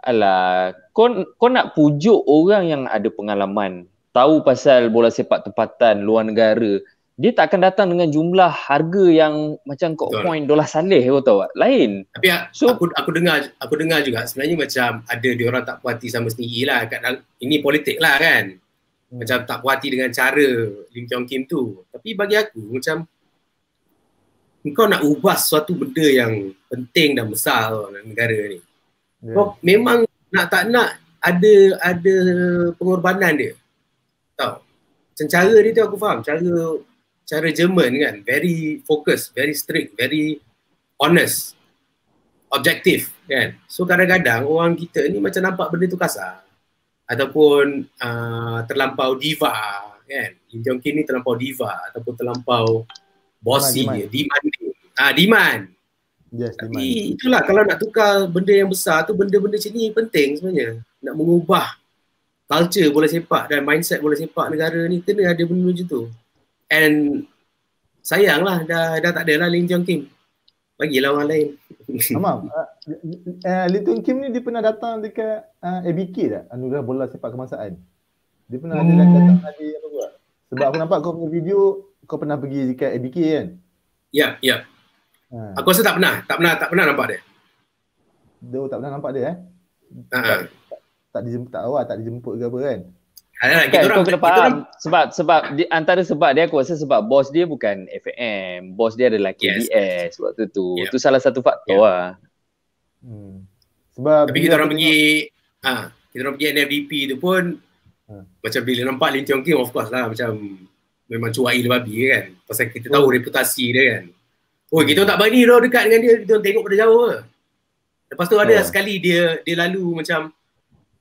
B: Alah, kau, kau nak pujuk orang yang ada pengalaman tahu pasal bola sepak tempatan luar negara dia tak akan datang dengan jumlah harga yang macam kau point dolar saleh kau tahu tak
D: lain tapi ya, so, aku aku dengar aku dengar juga sebenarnya macam ada dia orang tak puati sama sendiri lah kat ini politik lah kan hmm. macam tak puati dengan cara Lim Chong Kim tu tapi bagi aku macam kau nak ubah suatu benda yang penting dan besar dalam negara ni hmm. kau memang nak tak nak ada ada pengorbanan dia tau. Macam cara dia tu aku faham, cara cara Jerman kan, very focused, very strict, very honest, objektif kan. So kadang-kadang orang kita ni macam nampak benda tu kasar ataupun uh, terlampau diva kan. Lim Jong Kim ni terlampau diva ataupun terlampau bossy, Diman? demand. Dia. demand. Ha, demand. Yes, Tapi demand. itulah kalau nak tukar benda yang besar tu benda-benda sini penting sebenarnya. Nak mengubah culture bola sepak dan mindset bola sepak negara ni kena ada benda macam tu. And sayang lah dah dah tak adalah Lin Jong Kim. Bagilah orang lain. Amam, uh,
A: uh, Lin Jong Kim ni dia pernah datang dekat uh, ABK tak? Anugerah Bola Sepak Kemasaan. Dia pernah hmm. ada datang hmm. tadi apa buat? Sebab aku nampak kau punya video kau pernah pergi dekat ABK kan?
D: Ya, yeah, ya. Yeah. Uh. Aku rasa tak pernah, tak pernah tak pernah nampak dia.
A: Dia tak pernah nampak dia eh? uh tak dijemput tak tahu lah, tak dijemput ke apa
B: kan. Ha kita orang kena sebab sebab di, antara sebab dia aku rasa sebab bos dia bukan FM, bos dia adalah KBS yes. waktu tu. Yeah. Tu salah satu faktor yeah. lah.
A: Hmm. Sebab Tapi ah, kita orang pergi
D: ha, kita orang pergi NDP tu pun ha. macam bila nampak Lin Tiong Kim of course lah macam memang cuai babi kan. Pasal kita tahu hmm. reputasi dia kan. Oh kita tak berani dia dekat dengan dia, kita tengok pada jauh ke. Lepas tu ada oh. sekali dia dia lalu macam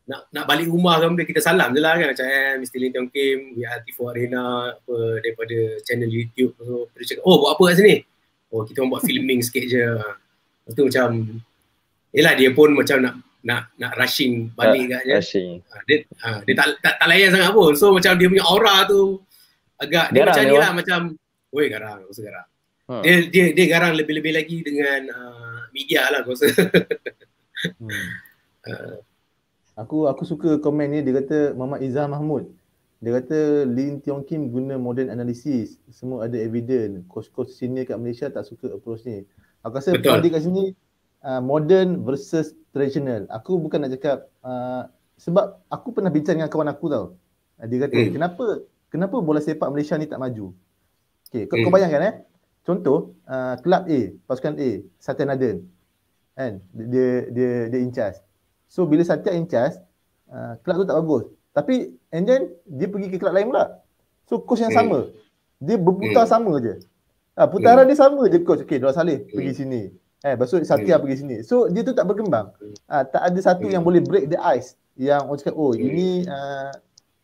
D: nak nak balik rumah ke apa kita salam je lah kan macam eh Mr. Lin Tiong Kim VRT4 Arena apa daripada channel YouTube tu dia cakap oh buat apa kat sini oh kita buat filming sikit je lepas tu macam lah dia pun macam nak nak nak rushing balik kat je rushing ah, dia, ha, dia tak, tak, tak, layan sangat pun so macam dia punya aura tu agak garang dia macam ni lah macam woi garang aku segera huh. Ha. dia, dia, dia garang lebih-lebih lagi dengan uh, media lah aku rasa hmm.
A: uh, Aku aku suka komen ni dia kata Mama Izzah Mahmud. Dia kata Lin Tiong Kim guna modern analisis Semua ada evidence. Coach-coach senior kat Malaysia tak suka approach ni. Aku rasa point dia kat sini uh, modern versus traditional. Aku bukan nak cakap uh, sebab aku pernah bincang dengan kawan aku tau. Uh, dia kata hmm. kenapa kenapa bola sepak Malaysia ni tak maju? Okay, kau, hmm. kau bayangkan eh. Contoh uh, Club A, pasukan A, Satin Aden. Kan? Dia dia dia, dia incas. So bila Satya incas, uh, kelab tu tak bagus. Tapi and then dia pergi ke kelab lain pula. So coach yang hmm. sama. Dia berputar hmm. sama je. Ha, putaran hmm. dia sama je coach. Okay, Dua salih hmm. pergi sini. Eh, lepas tu Satya hmm. pergi sini. So dia tu tak berkembang. Ha, tak ada satu hmm. yang boleh break the ice. Yang orang cakap, oh hmm. ini uh, ah,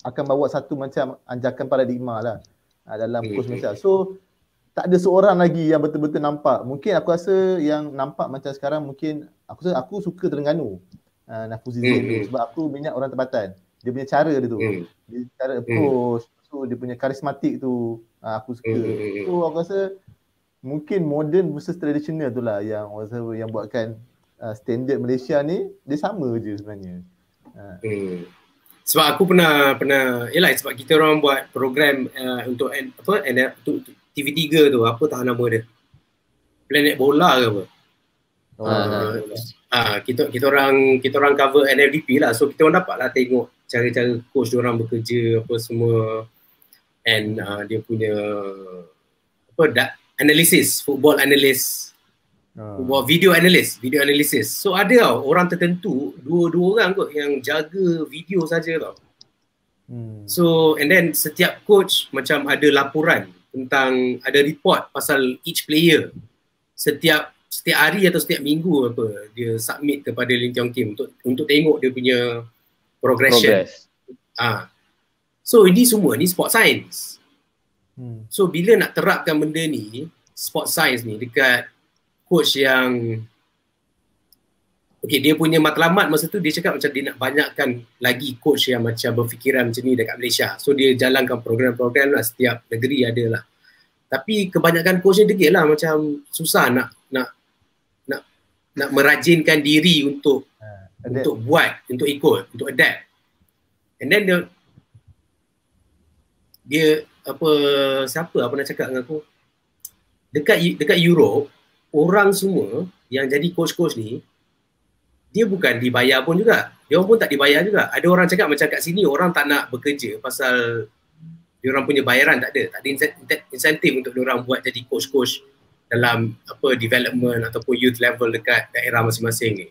A: akan bawa satu macam anjakan paradigma lah. Ha, dalam hmm. coach Malaysia. So tak ada seorang lagi yang betul-betul nampak. Mungkin aku rasa yang nampak macam sekarang mungkin aku rasa aku suka Terengganu uh, Nafuzizin mm tu hmm. sebab aku minat orang tempatan dia punya cara dia tu mm-hmm. dia cara approach mm tu dia punya karismatik tu uh, aku suka mm tu hmm, hmm, aku rasa mungkin modern versus tradisional tu lah yang rasa yang buatkan uh, standard Malaysia ni dia sama je sebenarnya uh. mm. Sebab aku pernah
D: pernah yalah eh sebab kita orang buat program uh, untuk N, apa N, untuk TV3 tu apa tah nama dia Planet Bola ke apa oh, uh, ah kita kita orang kita orang cover NFDP lah so kita orang dapatlah tengok cara-cara coach dia orang bekerja apa semua and uh, dia punya apa dah analysis football analyst uh. Ah. buat video analyst video analysis so ada tau orang tertentu dua-dua orang kot yang jaga video saja tau hmm. so and then setiap coach macam ada laporan tentang ada report pasal each player setiap setiap hari atau setiap minggu apa dia submit kepada Lim Tiong Kim untuk untuk tengok dia punya progression. Progress. Ha. So ini semua ni sport science. Hmm. So bila nak terapkan benda ni sport science ni dekat coach yang Okay, dia punya matlamat masa tu dia cakap macam dia nak banyakkan lagi coach yang macam berfikiran macam ni dekat Malaysia. So dia jalankan program-program lah setiap negeri ada lah. Tapi kebanyakan coach ni degil lah macam susah nak nak nak merajinkan diri untuk uh, untuk buat, untuk ikut, untuk adapt. And then dia dia apa siapa apa nak cakap dengan aku? Dekat dekat Europe, orang semua yang jadi coach-coach ni dia bukan dibayar pun juga. Dia pun tak dibayar juga. Ada orang cakap macam kat sini orang tak nak bekerja pasal dia orang punya bayaran tak ada. Tak ada insentif untuk dia orang buat jadi coach-coach dalam apa development ataupun youth level dekat daerah masing-masing ni.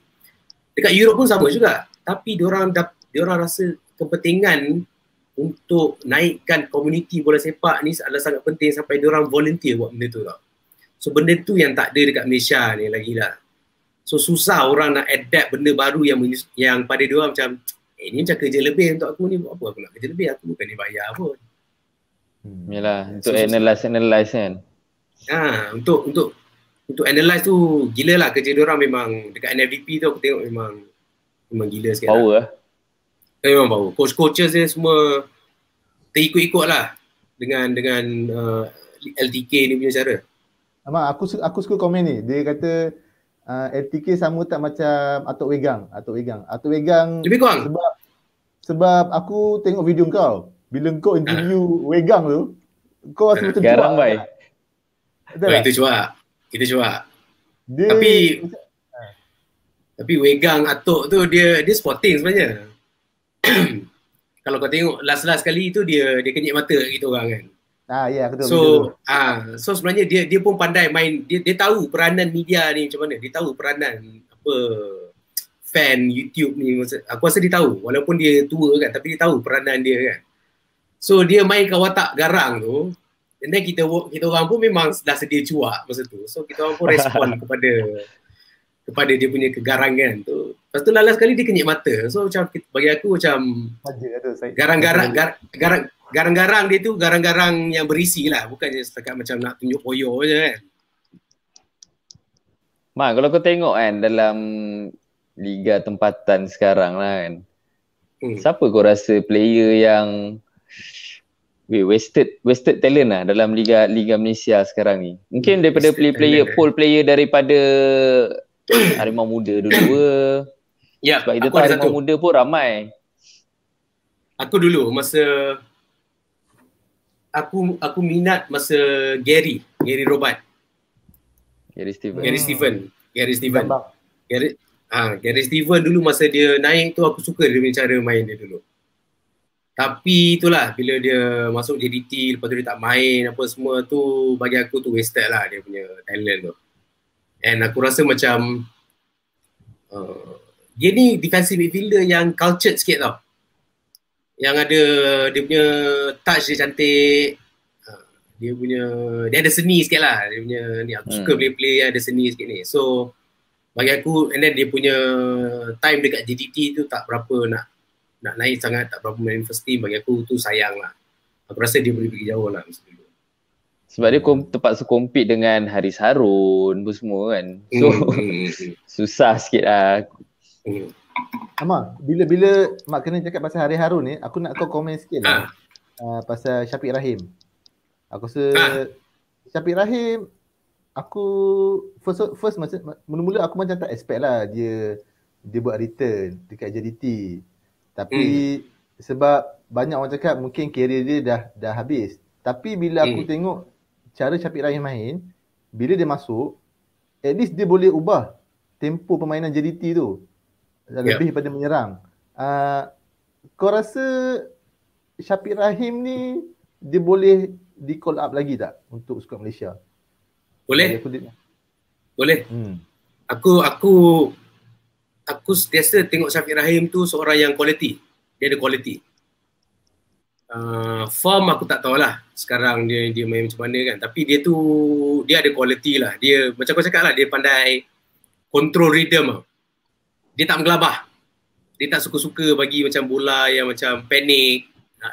D: Dekat Europe pun sama juga. Tapi diorang dah, diorang rasa kepentingan untuk naikkan komuniti bola sepak ni adalah sangat penting sampai diorang volunteer buat benda tu tau. So benda tu yang tak ada dekat Malaysia ni lagi lah. So susah orang nak adapt benda baru yang yang pada diorang macam eh ni macam kerja lebih untuk aku ni buat apa aku nak kerja lebih aku bukan dibayar pun.
B: Hmm. Yalah ya, untuk so, analyze-analyze kan.
D: Ha, untuk untuk untuk analyze tu gila lah kerja orang memang dekat NFDP tu aku tengok memang memang gila sekali. Power lah. Eh, eh memang power. Coach-coaches dia semua terikut-ikut lah dengan dengan uh, LTK ni punya cara.
A: Amma aku aku suka komen ni. Dia kata uh, LTK sama tak macam Atok Wegang, Atok Wegang. Atok Wegang Lebih kurang. sebab sebab aku tengok video kau bila kau interview ha. Wegang tu kau rasa ha. macam garang bai. Lah.
D: Betul oh, itu cua. Itu cua.
A: Dia... Tapi ha.
D: tapi Wegang Atok tu dia dia sporting sebenarnya. Kalau kau tengok last-last kali tu dia dia kenyek mata gitu orang kan.
A: Ha, ah yeah, ya betul. So
D: ah ha, so sebenarnya dia dia pun pandai main dia dia tahu peranan media ni macam mana. Dia tahu peranan apa fan YouTube ni aku rasa dia tahu walaupun dia tua kan tapi dia tahu peranan dia kan. So dia main kat watak garang tu And then kita kita orang pun memang dah sedia cuak masa tu. So kita orang pun respon kepada kepada dia punya kegarangan tu. Lepas tu lalas sekali dia kenyik mata. So macam bagi aku macam lah garang-garang gar, garang, garang dia tu garang-garang yang berisi lah. bukan je setakat macam nak tunjuk poyo je kan.
B: Ma, kalau kau tengok kan dalam liga tempatan sekarang lah kan. Hmm. Siapa kau rasa player yang we wasted wasted talent lah dalam liga liga Malaysia sekarang ni. Mungkin hmm, daripada play player talent. pool player daripada Harimau Muda dulu
D: ke. Ya, sebab itu Harimau satu. Muda pun ramai. Aku dulu masa aku aku minat masa Gary, Gary Robat.
B: Gary Steven. Gary hmm. Steven.
D: Gary Steven. Gary ah ha, Gary Steven dulu masa dia naik tu aku suka dia punya cara main dia dulu. Tapi itulah bila dia masuk JDT lepas tu dia tak main apa semua tu bagi aku tu wasted lah dia punya talent tu. And aku rasa macam uh, dia ni defensive midfielder yang cultured sikit tau. Yang ada dia punya touch dia cantik. Uh, dia punya dia ada seni sikit lah. Dia punya ni aku hmm. suka play-play ada seni sikit ni. So bagi aku and then dia punya time dekat JDT tu tak berapa nak nak naik sangat tak berapa main first team bagi aku tu sayang lah. Aku rasa dia boleh pergi jauh lah masa dulu.
B: Sebab dia kom- terpaksa compete dengan Haris Harun pun semua kan. Hmm, so hmm, hmm, susah sikit
C: lah.
A: Amar, bila-bila Mak kena cakap pasal Haris Harun ni, aku nak kau komen sikit lah. Ha. Uh, pasal Syafiq Rahim. Aku rasa ha. Syafiq Rahim aku first first macam mula-mula aku macam tak expect lah dia dia buat return dekat JDT. Tapi hmm. sebab banyak orang cakap mungkin kerjaya dia dah dah habis. Tapi bila aku hmm. tengok cara Syafiq Rahim main, bila dia masuk, at least dia boleh ubah tempo permainan JDT tu. Ya. Lebih yep. pada menyerang. Uh, kau rasa Syafiq Rahim ni dia boleh di call up lagi tak untuk skuad Malaysia?
D: Boleh. Boleh.
C: Hmm.
A: Aku aku
D: aku biasa tengok Syafiq Rahim tu seorang yang quality. Dia ada quality. Uh, form aku tak tahulah sekarang dia dia main macam mana kan. Tapi dia tu, dia ada quality lah. Dia macam aku cakap lah, dia pandai control rhythm Dia tak menggelabah. Dia tak suka-suka bagi macam bola yang macam panik.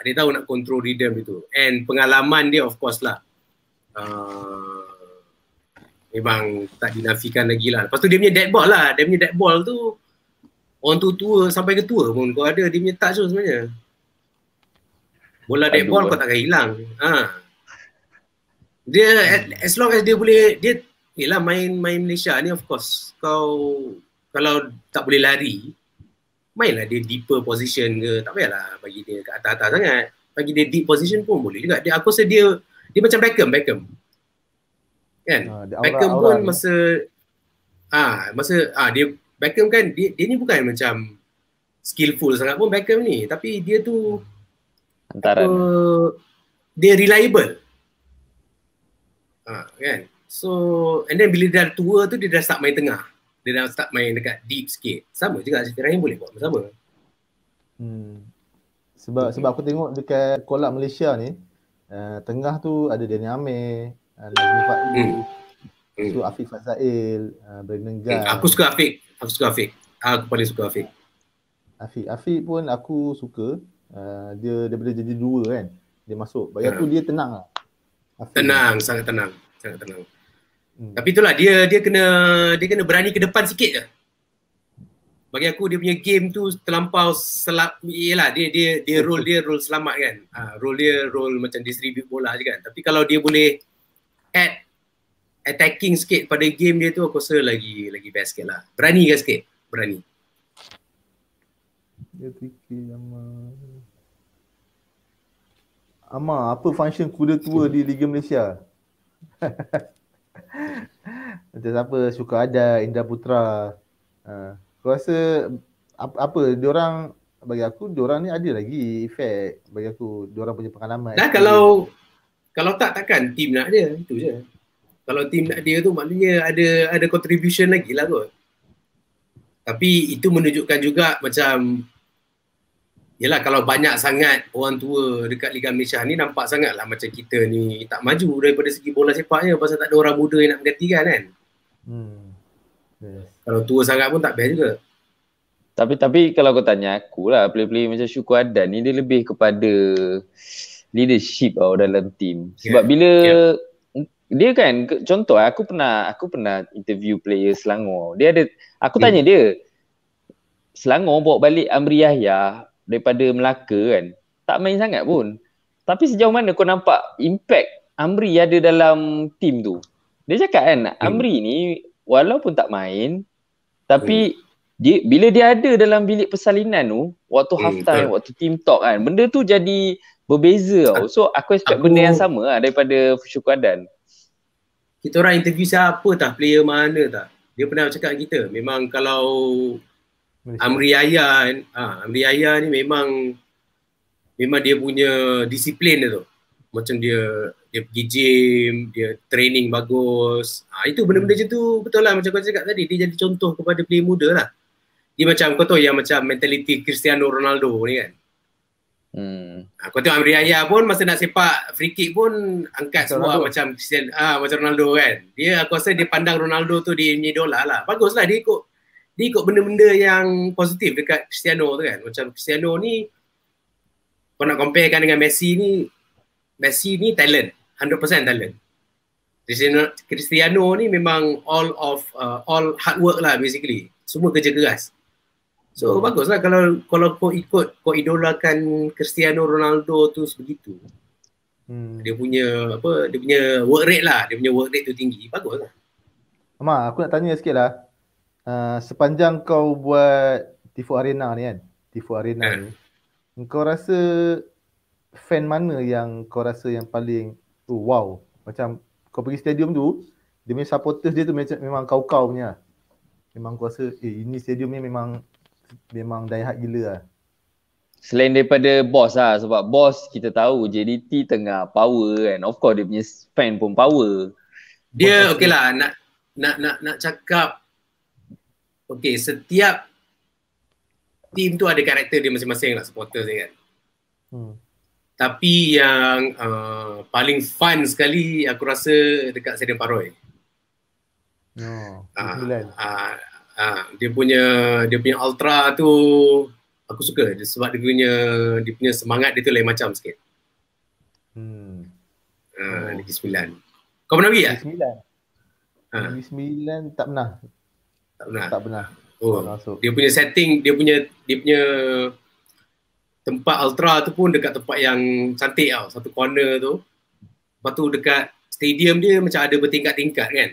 D: dia tahu nak control rhythm itu. And pengalaman dia of course lah. Uh, memang tak dinafikan lagi lah. Lepas tu dia punya dead ball lah. Dia punya dead ball tu orang tu tua sampai ke tua pun kau ada dia punya touch tu sebenarnya bola dead ball eh. kau takkan hilang ha. dia as long as dia boleh dia yelah main main Malaysia ni of course kau kalau tak boleh lari mainlah dia deeper position ke tak payahlah bagi dia kat atas-atas sangat bagi dia deep position pun boleh juga dia, aku rasa dia dia macam Beckham Beckham kan uh, Beckham pun ah, masa ah ha, masa ah ha, dia Beckham kan dia, dia ni bukan macam skillful sangat pun Beckham ni tapi dia tu antara uh, dia reliable ha, kan so and then bila dah tua tu dia dah start main tengah dia dah start main dekat deep sikit sama juga Zafir Rahim boleh buat sama
A: hmm. sebab okay. sebab aku tengok dekat kolab Malaysia ni uh, tengah tu ada Dani Amir ada Zafir Rahim hmm. So hmm. Afiq Fazail, uh, Brandon Gunn. Hmm, aku suka Afiq aku suka
D: Afiq. Aku paling suka Afiq.
A: Afiq. Afiq pun aku suka. Uh, dia daripada jadi dua kan. Dia masuk. Bagi aku hmm. dia tenang lah.
D: Afiq. Tenang. Sangat tenang. Sangat tenang. Hmm. Tapi itulah dia dia kena dia kena berani ke depan sikit je. Bagi aku dia punya game tu terlampau selap ialah dia dia dia role dia role selamat kan. Ah uh, role dia role macam distribute bola je kan. Tapi kalau dia boleh add attacking sikit pada game dia tu aku rasa lagi lagi best sikit lah. Berani ke sikit? Berani.
A: Dia fikir sama Ama, apa function kuda tua di Liga Malaysia? Macam siapa suka ada Indra Putra. Ha. Aku rasa apa, apa diorang bagi aku orang ni ada lagi efek bagi aku orang punya pengalaman. Dah
D: kalau kalau tak takkan team nak dia itu je kalau team nak dia tu maknanya ada ada contribution lagi lah kot tapi itu menunjukkan juga macam Yelah kalau banyak sangat orang tua dekat Liga Malaysia ni nampak sangat lah macam kita ni tak maju daripada segi bola sepaknya pasal tak ada orang muda yang nak menggantikan kan. Hmm. Yeah. Kalau tua sangat pun tak best
B: juga. Tapi tapi kalau aku tanya aku lah play-play macam Syukur Adan ni dia lebih kepada leadership tau dalam team. Sebab yeah. bila yeah dia kan contoh eh, aku pernah aku pernah interview player Selangor. Dia ada aku hmm. tanya dia Selangor bawa balik Amri Yahya daripada Melaka kan. Tak main sangat pun. Tapi sejauh mana kau nampak impact Amri ada dalam team tu? Dia cakap kan hmm. Amri ni walaupun tak main tapi hmm. dia bila dia ada dalam bilik persalinan tu waktu hmm. half time waktu team talk kan benda tu
D: jadi berbeza tau. So aku expect aku, benda yang sama lah daripada Fushukadan kita orang interview siapa tah player mana tah dia pernah cakap dengan kita memang kalau Amri Ayan ah ha, Amri Ayan ni memang memang dia punya disiplin dia tu macam dia dia pergi gym dia training bagus ha, itu benda-benda macam tu betul lah macam kau cakap tadi dia jadi contoh kepada player muda lah dia macam kau tahu yang macam mentality Cristiano Ronaldo ni kan Hmm. Ha, kau tengok Amri Ayah pun masa nak sepak free kick pun angkat Ronaldo. semua macam Christian, ha, ah, macam Ronaldo kan. Dia aku rasa dia pandang Ronaldo tu dia punya idola lah. Baguslah dia ikut dia ikut benda-benda yang positif dekat Cristiano tu kan. Macam Cristiano ni kau nak comparekan dengan Messi ni Messi ni talent, 100% talent. Cristiano, Cristiano ni memang all of uh, all hard work lah basically. Semua kerja keras. So hmm. baguslah kalau kalau kau ikut kau idolakan Cristiano Ronaldo tu sebegitu. Hmm. Dia punya apa dia punya work rate lah, dia punya work rate tu tinggi. Baguslah.
A: Mak, aku nak tanya sikitlah. Uh, ah, sepanjang kau buat Tifo Arena ni kan, Tifo Arena hmm. ni. Kau rasa fan mana yang kau rasa yang paling oh, wow macam kau pergi stadium tu dia punya supporters dia tu macam memang kau-kau punya memang kau rasa eh ini stadium ni memang memang dayahat gila lah.
B: Selain daripada boss lah sebab boss kita tahu JDT tengah power and Of course dia punya fan pun power. Dia okey lah
D: nak nak nak nak cakap okey setiap team tu ada karakter dia masing-masing lah supporter dia kan. Hmm. Tapi yang uh, paling fun sekali aku rasa dekat Stadium Paroi.
C: Oh, uh,
D: ha, dia punya dia punya ultra tu aku suka sebab dia punya dia punya semangat dia tu lain macam sikit. Hmm. Ha, oh. 9.
A: Kau pernah pergi ah? 9. Ha. 9 tak pernah. Tak pernah. Tak pernah. Oh. Masuk. Dia punya
D: setting, dia punya dia punya tempat ultra tu pun dekat tempat yang cantik tau, satu corner tu. Lepas tu dekat stadium dia macam ada bertingkat-tingkat kan.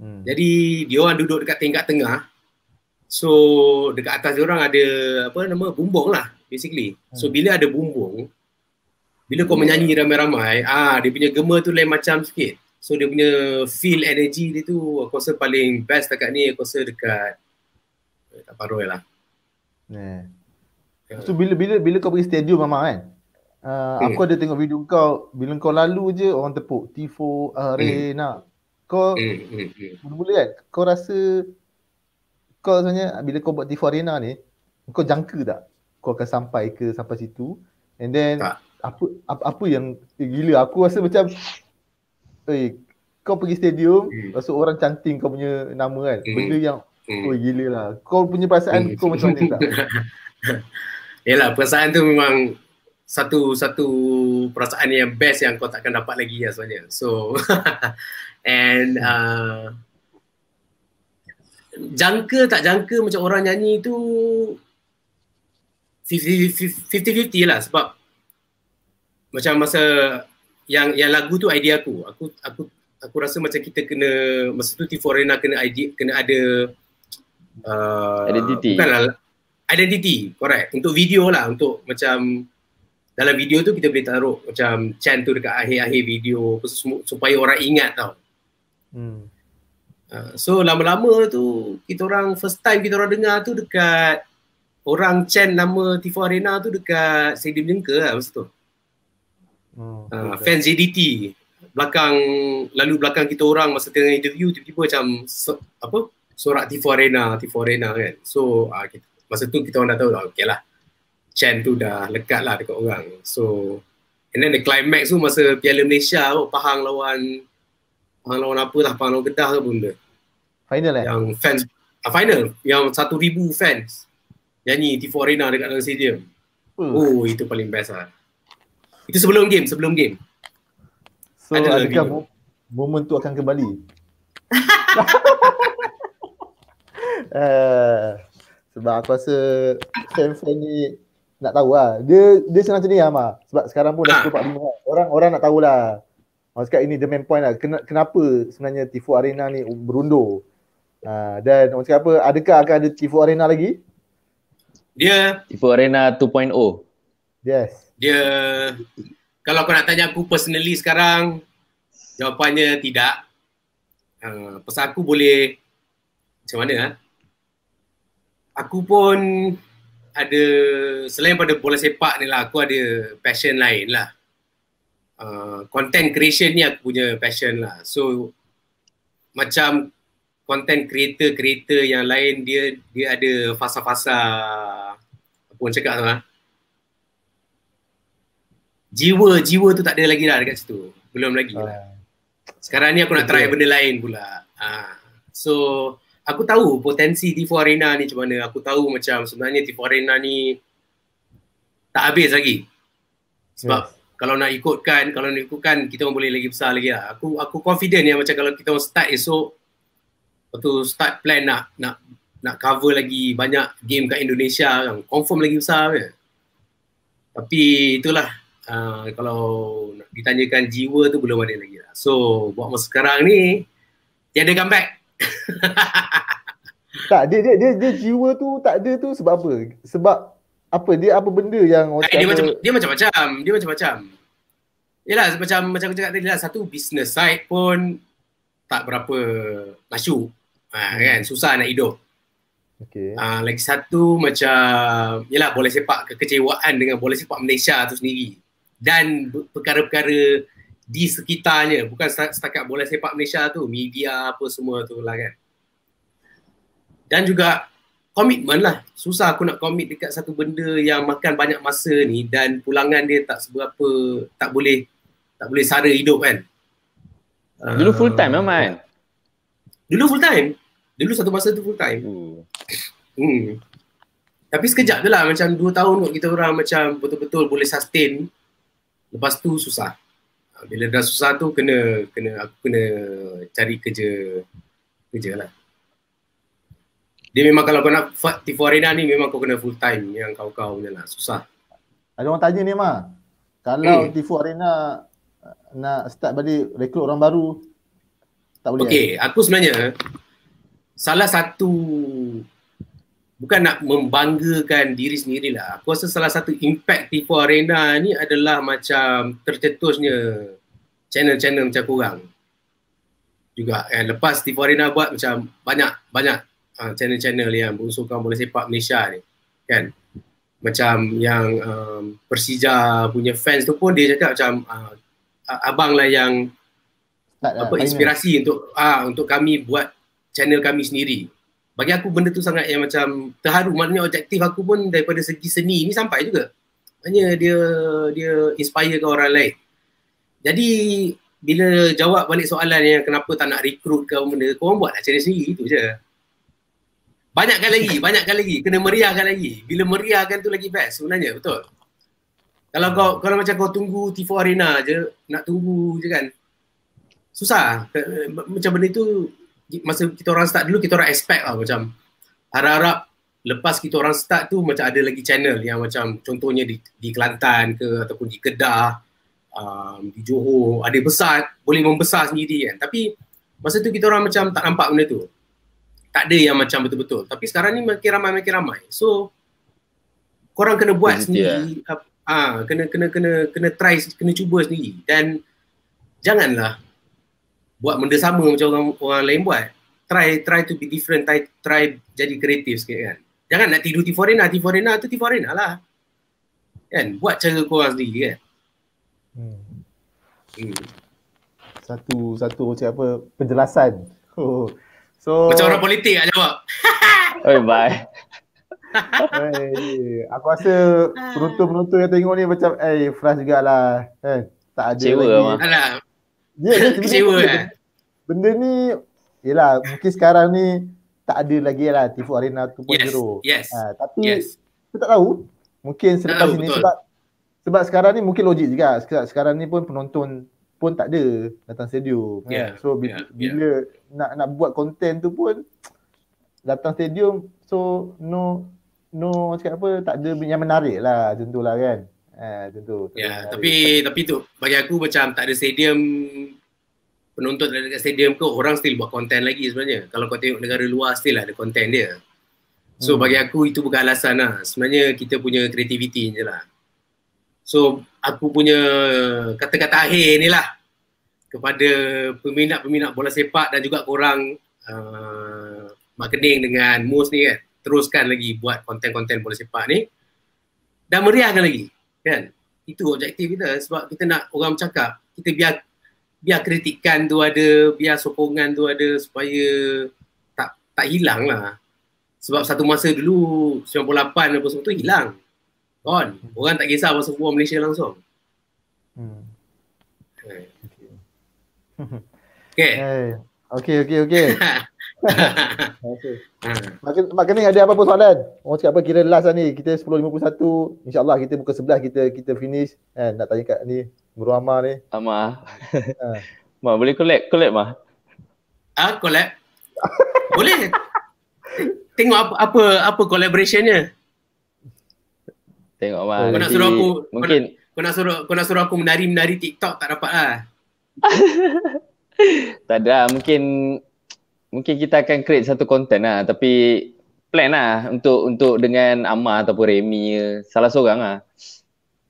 D: Hmm. Jadi dia orang duduk dekat tingkat tengah. So dekat atas dia orang ada apa nama bumbung lah basically. So hmm. bila ada bumbung bila kau menyanyi ramai-ramai, ah dia punya gema tu lain macam sikit. So dia punya feel energy dia tu aku rasa paling best dekat ni aku rasa dekat
A: dekat eh, Paroi lah. Yeah. Ya. So bila bila bila kau pergi stadium mama kan? Uh, aku yeah. ada tengok video kau bila kau lalu je orang tepuk tifo arena. Ah, yeah kau mula-mula eh, eh, eh. kan kau rasa kau sebenarnya bila kau buat T4 Arena ni kau jangka tak kau akan sampai ke sampai situ and then tak. apa, apa apa yang eh, gila aku rasa macam eh kau pergi stadium hmm. rasa orang canting kau punya nama kan hmm. benda yang hmm. oh gila lah kau punya perasaan hmm. kau macam mana tak
D: Yalah perasaan tu memang satu satu perasaan yang best yang kau takkan dapat lagi ya sebenarnya. So And hmm. uh, jangka tak jangka macam orang nyanyi tu 50-50 lah sebab macam masa yang yang lagu tu idea aku. Aku aku aku rasa macam kita kena masa tu Tiforena kena idea kena ada uh, identity. Bukanlah, identity, correct. Untuk video lah untuk macam dalam video tu kita boleh taruh macam chant tu dekat akhir-akhir video supaya orang ingat tau. Hmm. Ha, so lama-lama tu kita orang first time kita orang dengar tu dekat orang Chen nama Tifo Arena tu dekat Stadium Jengka lah masa tu.
C: Hmm, uh, fans
D: JDT belakang lalu belakang kita orang masa tengah interview tiba-tiba macam so, apa sorak Tifo Arena Tifo Arena kan so uh, kita, masa tu kita orang dah tahu lah okay lah Chen tu dah lekat lah dekat orang so and then the climax tu masa Piala Malaysia oh, Pahang lawan Pahang apa lah Pahang Kedah tu benda Final eh? Yang fans ah Final Yang satu ribu fans Nyanyi T4 Arena dekat dalam stadium hmm. Oh itu paling best lah Itu sebelum game Sebelum game
A: So Adalah adakah mo- Moment tu akan kembali? uh, sebab aku rasa Fan-fan ni Nak tahu lah Dia, dia senang macam ni lah Ma. Sebab sekarang pun dah 45 Orang-orang nak tahu lah orang cakap ini the main point lah kenapa sebenarnya Tifu Arena ni berundur uh, dan orang cakap apa adakah akan ada Tifu Arena lagi
D: dia yeah. Tifu
B: Arena 2.0
A: yes
D: dia yeah. kalau kau nak tanya aku personally sekarang jawapannya tidak uh, pasal aku boleh macam mana ha? aku pun ada selain pada bola sepak ni lah aku ada passion lain lah Uh, content creation ni aku punya passion lah. So macam content creator creator yang lain dia dia ada fasa-fasa apa orang cakap tu lah. Jiwa jiwa tu tak ada lagi lah dekat situ. Belum lagi lah. Ah. Sekarang ni aku nak try benda lain pula. Ha. So aku tahu potensi T4 Arena ni macam mana. Aku tahu macam sebenarnya T4 Arena ni tak habis lagi. Sebab yes kalau nak ikutkan kalau nak ikutkan kita orang boleh lagi besar lagi lah. aku aku confident ya macam kalau kita orang start esok atau start plan nak nak nak cover lagi banyak game kat Indonesia kan confirm lagi besar kan tapi itulah uh, kalau nak ditanyakan jiwa tu belum ada lagi lah so buat masa sekarang ni dia ada comeback
A: tak dia, dia dia dia jiwa tu tak ada tu sebab apa sebab apa dia apa benda yang eh, dia, dia macam
D: dia macam-macam dia macam-macam yalah macam macam aku cakap tadi lah satu business side pun tak berapa masuk ha, kan hmm. susah nak hidup okey ah ha, lagi satu macam yalah boleh sepak kekecewaan dengan boleh sepak Malaysia tu sendiri dan perkara-perkara di sekitarnya bukan setakat boleh sepak Malaysia tu media apa semua tu lah kan dan juga komitmen lah. Susah aku nak komit dekat satu benda yang makan banyak masa ni dan pulangan dia tak seberapa, tak boleh tak boleh sara hidup kan. Dulu full ah. time lah Man. Dulu full time. Dulu satu masa tu full time. Hmm. hmm. Tapi sekejap tu lah macam dua tahun kot kita orang macam betul-betul boleh sustain. Lepas tu susah. Ah, bila dah susah tu kena kena aku kena cari kerja kerja lah dia memang kalau kau nak TV Arena ni memang kau kena full time yang kau-kau punya lah susah
A: ada orang tanya ni mah kalau hmm. TV Arena eh, nak start balik rekrut orang baru tak boleh okey kan? aku sebenarnya salah satu
D: bukan nak membanggakan diri sendiri lah. aku rasa salah satu impact TV Arena ni adalah macam tercetusnya channel-channel macam kurang juga eh, lepas TV Arena buat macam banyak banyak uh, channel-channel yang berusulkan bola sepak Malaysia ni kan macam yang um, Persija punya fans tu pun dia cakap macam uh, abang lah yang
A: tak, lah, apa tak, inspirasi
D: tak. untuk uh, untuk kami buat channel kami sendiri bagi aku benda tu sangat yang macam terharu maknanya objektif aku pun daripada segi seni ni sampai juga hanya dia dia inspire ke orang lain jadi bila jawab balik soalan yang kenapa tak nak rekrut ke benda kau orang channel sendiri itu je Banyakkan lagi, banyakkan lagi. Kena meriahkan lagi. Bila meriahkan tu lagi best sebenarnya, betul? Kalau kau kalau macam kau tunggu T4 Arena je, nak tunggu je kan. Susah. Macam benda tu masa kita orang start dulu kita orang expect lah macam harap-harap lepas kita orang start tu macam ada lagi channel yang macam contohnya di, di Kelantan ke ataupun di Kedah um, di Johor ada besar boleh membesar sendiri kan tapi masa tu kita orang macam tak nampak benda tu tak ada yang macam betul-betul tapi sekarang ni makin ramai makin ramai so korang kena buat Bisa eh? sendiri ah ya. ha, kena kena kena kena try kena cuba sendiri dan janganlah buat benda sama macam orang, orang lain buat try try to be different try, try jadi kreatif sikit kan jangan nak tidur tiforena tiforena tu tiforena lah kan buat cara korang sendiri
A: kan hmm. hmm. satu satu macam apa penjelasan oh. So macam orang
D: politik nak lah jawab.
A: Oi oh, bye. hey, aku rasa penonton-penonton yang tengok ni macam eh hey, fresh jugalah kan. Hey, tak ada Cewa lagi. Lah, Alah. Yeah, Cewa lah. Benda, eh? benda ni yalah mungkin sekarang ni tak ada lagi lah Tifu Arena 2.0. Yes. yes. Ha, tapi yes. kita tak tahu. Mungkin selepas ini sebab sebab sekarang ni mungkin logik juga. Sekarang, sekarang ni pun penonton pun tak ada datang stadium. Yeah. Ya, so ya, ya. bila, yeah. bila yeah. nak nak buat content tu pun datang stadium so no no cakap apa tak ada yang menarik lah tentulah kan. Eh, tentu.
D: Ya, yeah, tapi tapi tu bagi aku macam tak ada stadium penonton ada dekat stadium ke orang still buat content lagi sebenarnya. Kalau kau tengok negara luar still ada content dia. So hmm. bagi aku itu bukan alasan lah. Sebenarnya kita punya creativity je lah. So aku punya kata-kata akhir ni lah kepada peminat-peminat bola sepak dan juga korang uh, marketing dengan Mus ni kan. Teruskan lagi buat konten-konten bola sepak ni dan meriahkan lagi kan. Itu objektif kita sebab kita nak orang cakap kita biar biar kritikan tu ada, biar sokongan tu ada supaya tak tak hilang lah. Sebab satu masa dulu 98 apa semua tu hilang. Kan? Hmm. Orang tak kisah pasal football Malaysia langsung.
C: Hmm. Okay.
A: Okay. Okay, okay, okay. okay. Mak kena ada apa-apa soalan? Orang cakap apa kira last lah ni. Kita 10.51. InsyaAllah kita buka sebelah kita kita finish. Eh, nak tanya kat ni. Guru Amar ni. Amar. ha. Ma, boleh collab? Collab, Ma? Ha, collab? boleh. Tengok apa, apa apa
D: collaborationnya.
B: Tengok mah. Oh, kau nak suruh aku
D: mungkin kau nak suruh kau nak suruh aku menari-menari TikTok tak dapat lah.
B: tak ada lah. mungkin mungkin kita akan create satu content lah tapi plan lah untuk untuk dengan Amar ataupun Remy ke salah seorang lah.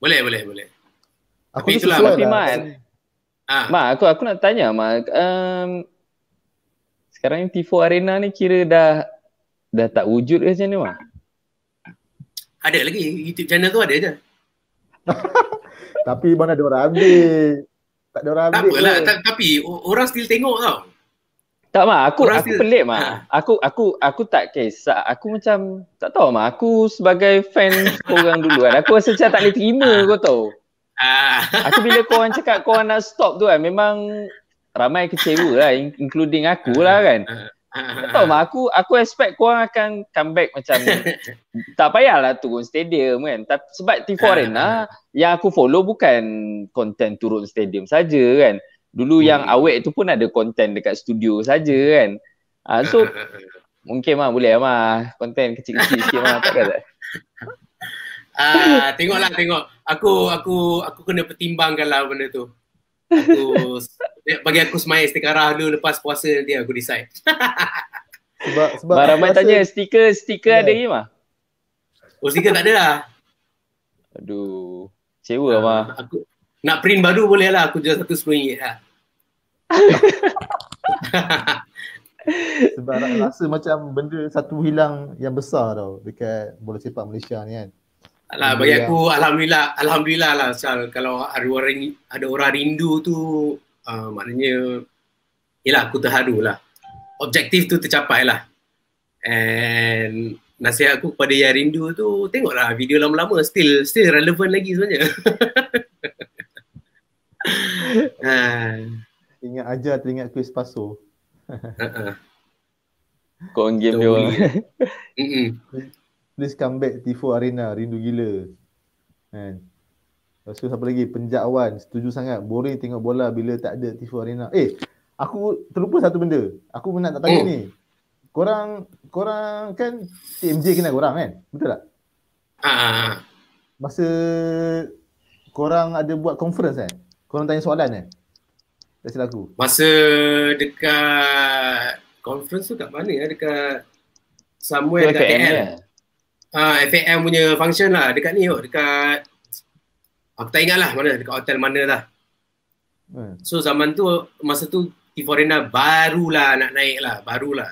D: Boleh boleh boleh.
A: Aku
B: tapi itulah lah. tapi Man. Ah. Ma, aku aku nak tanya Ma. Um, sekarang ni T4 Arena ni kira dah dah tak wujud ke macam ni Ma?
D: Ada lagi YouTube channel tu ada je.
A: tapi mana ada orang ambil. Tak ada orang ambil. Tak apalah, ta-
D: tapi orang still tengok tau.
A: Tak mah,
B: aku orang aku still... pelik mah. Ha. Aku aku aku tak kisah. Aku macam tak tahu mah, aku sebagai fan korang dulu kan. Aku rasa macam tak boleh terima ha. kau tahu. Ha. aku bila kau korang cakap kau nak stop tu kan, memang ramai kecewa lah, including aku lah kan. Ha tahu mak aku aku expect kau akan come back macam tak payahlah turun stadium kan tapi sebab T4 ah. Arena yang aku follow bukan konten turun stadium saja kan dulu hmm. yang awek tu pun ada konten dekat studio saja kan ha, so mungkin mah boleh mah konten kecil-kecil
C: sikit mah tak ada
D: Ah, tengoklah tengok. Aku aku aku kena pertimbangkanlah benda tu
C: aku
D: bagi aku semai istikharah dulu lepas puasa nanti aku decide. sebab sebab Bar ramai tanya
B: stiker stiker yeah. ada ya. ke
D: mah? Oh stiker tak ada lah. Aduh, sewa uh, mah. Aku nak print baru boleh lah aku jual satu RM10 lah.
A: sebab rasa macam benda satu hilang yang besar tau dekat bola sepak Malaysia ni kan. Alah, bagi aku
D: alhamdulillah alhamdulillah lah Sal, kalau ada orang ada orang rindu tu uh, maknanya yalah aku terhadulah, objektif tu tercapai lah and nasihat aku kepada yang rindu tu tengoklah video lama-lama still still relevant lagi sebenarnya
A: uh. ingat aja teringat quiz paso uh-uh. Ha,
B: ha. kau game dia
A: please come back Tifo Arena rindu gila kan lepas tu siapa lagi penjawan setuju sangat boring tengok bola bila tak ada Tifo Arena eh aku terlupa satu benda aku nak tak tanya mm. ni korang korang kan TMJ kena korang kan betul tak ah uh. masa korang ada buat conference kan korang tanya soalan eh tak silap aku
D: masa dekat conference tu kat mana eh? dekat Somewhere dekat KL. KL uh, ah, FAM punya function lah dekat ni oh, dekat aku tak ingat lah mana dekat hotel mana lah hmm. so zaman tu masa tu Tiforena barulah nak naik lah barulah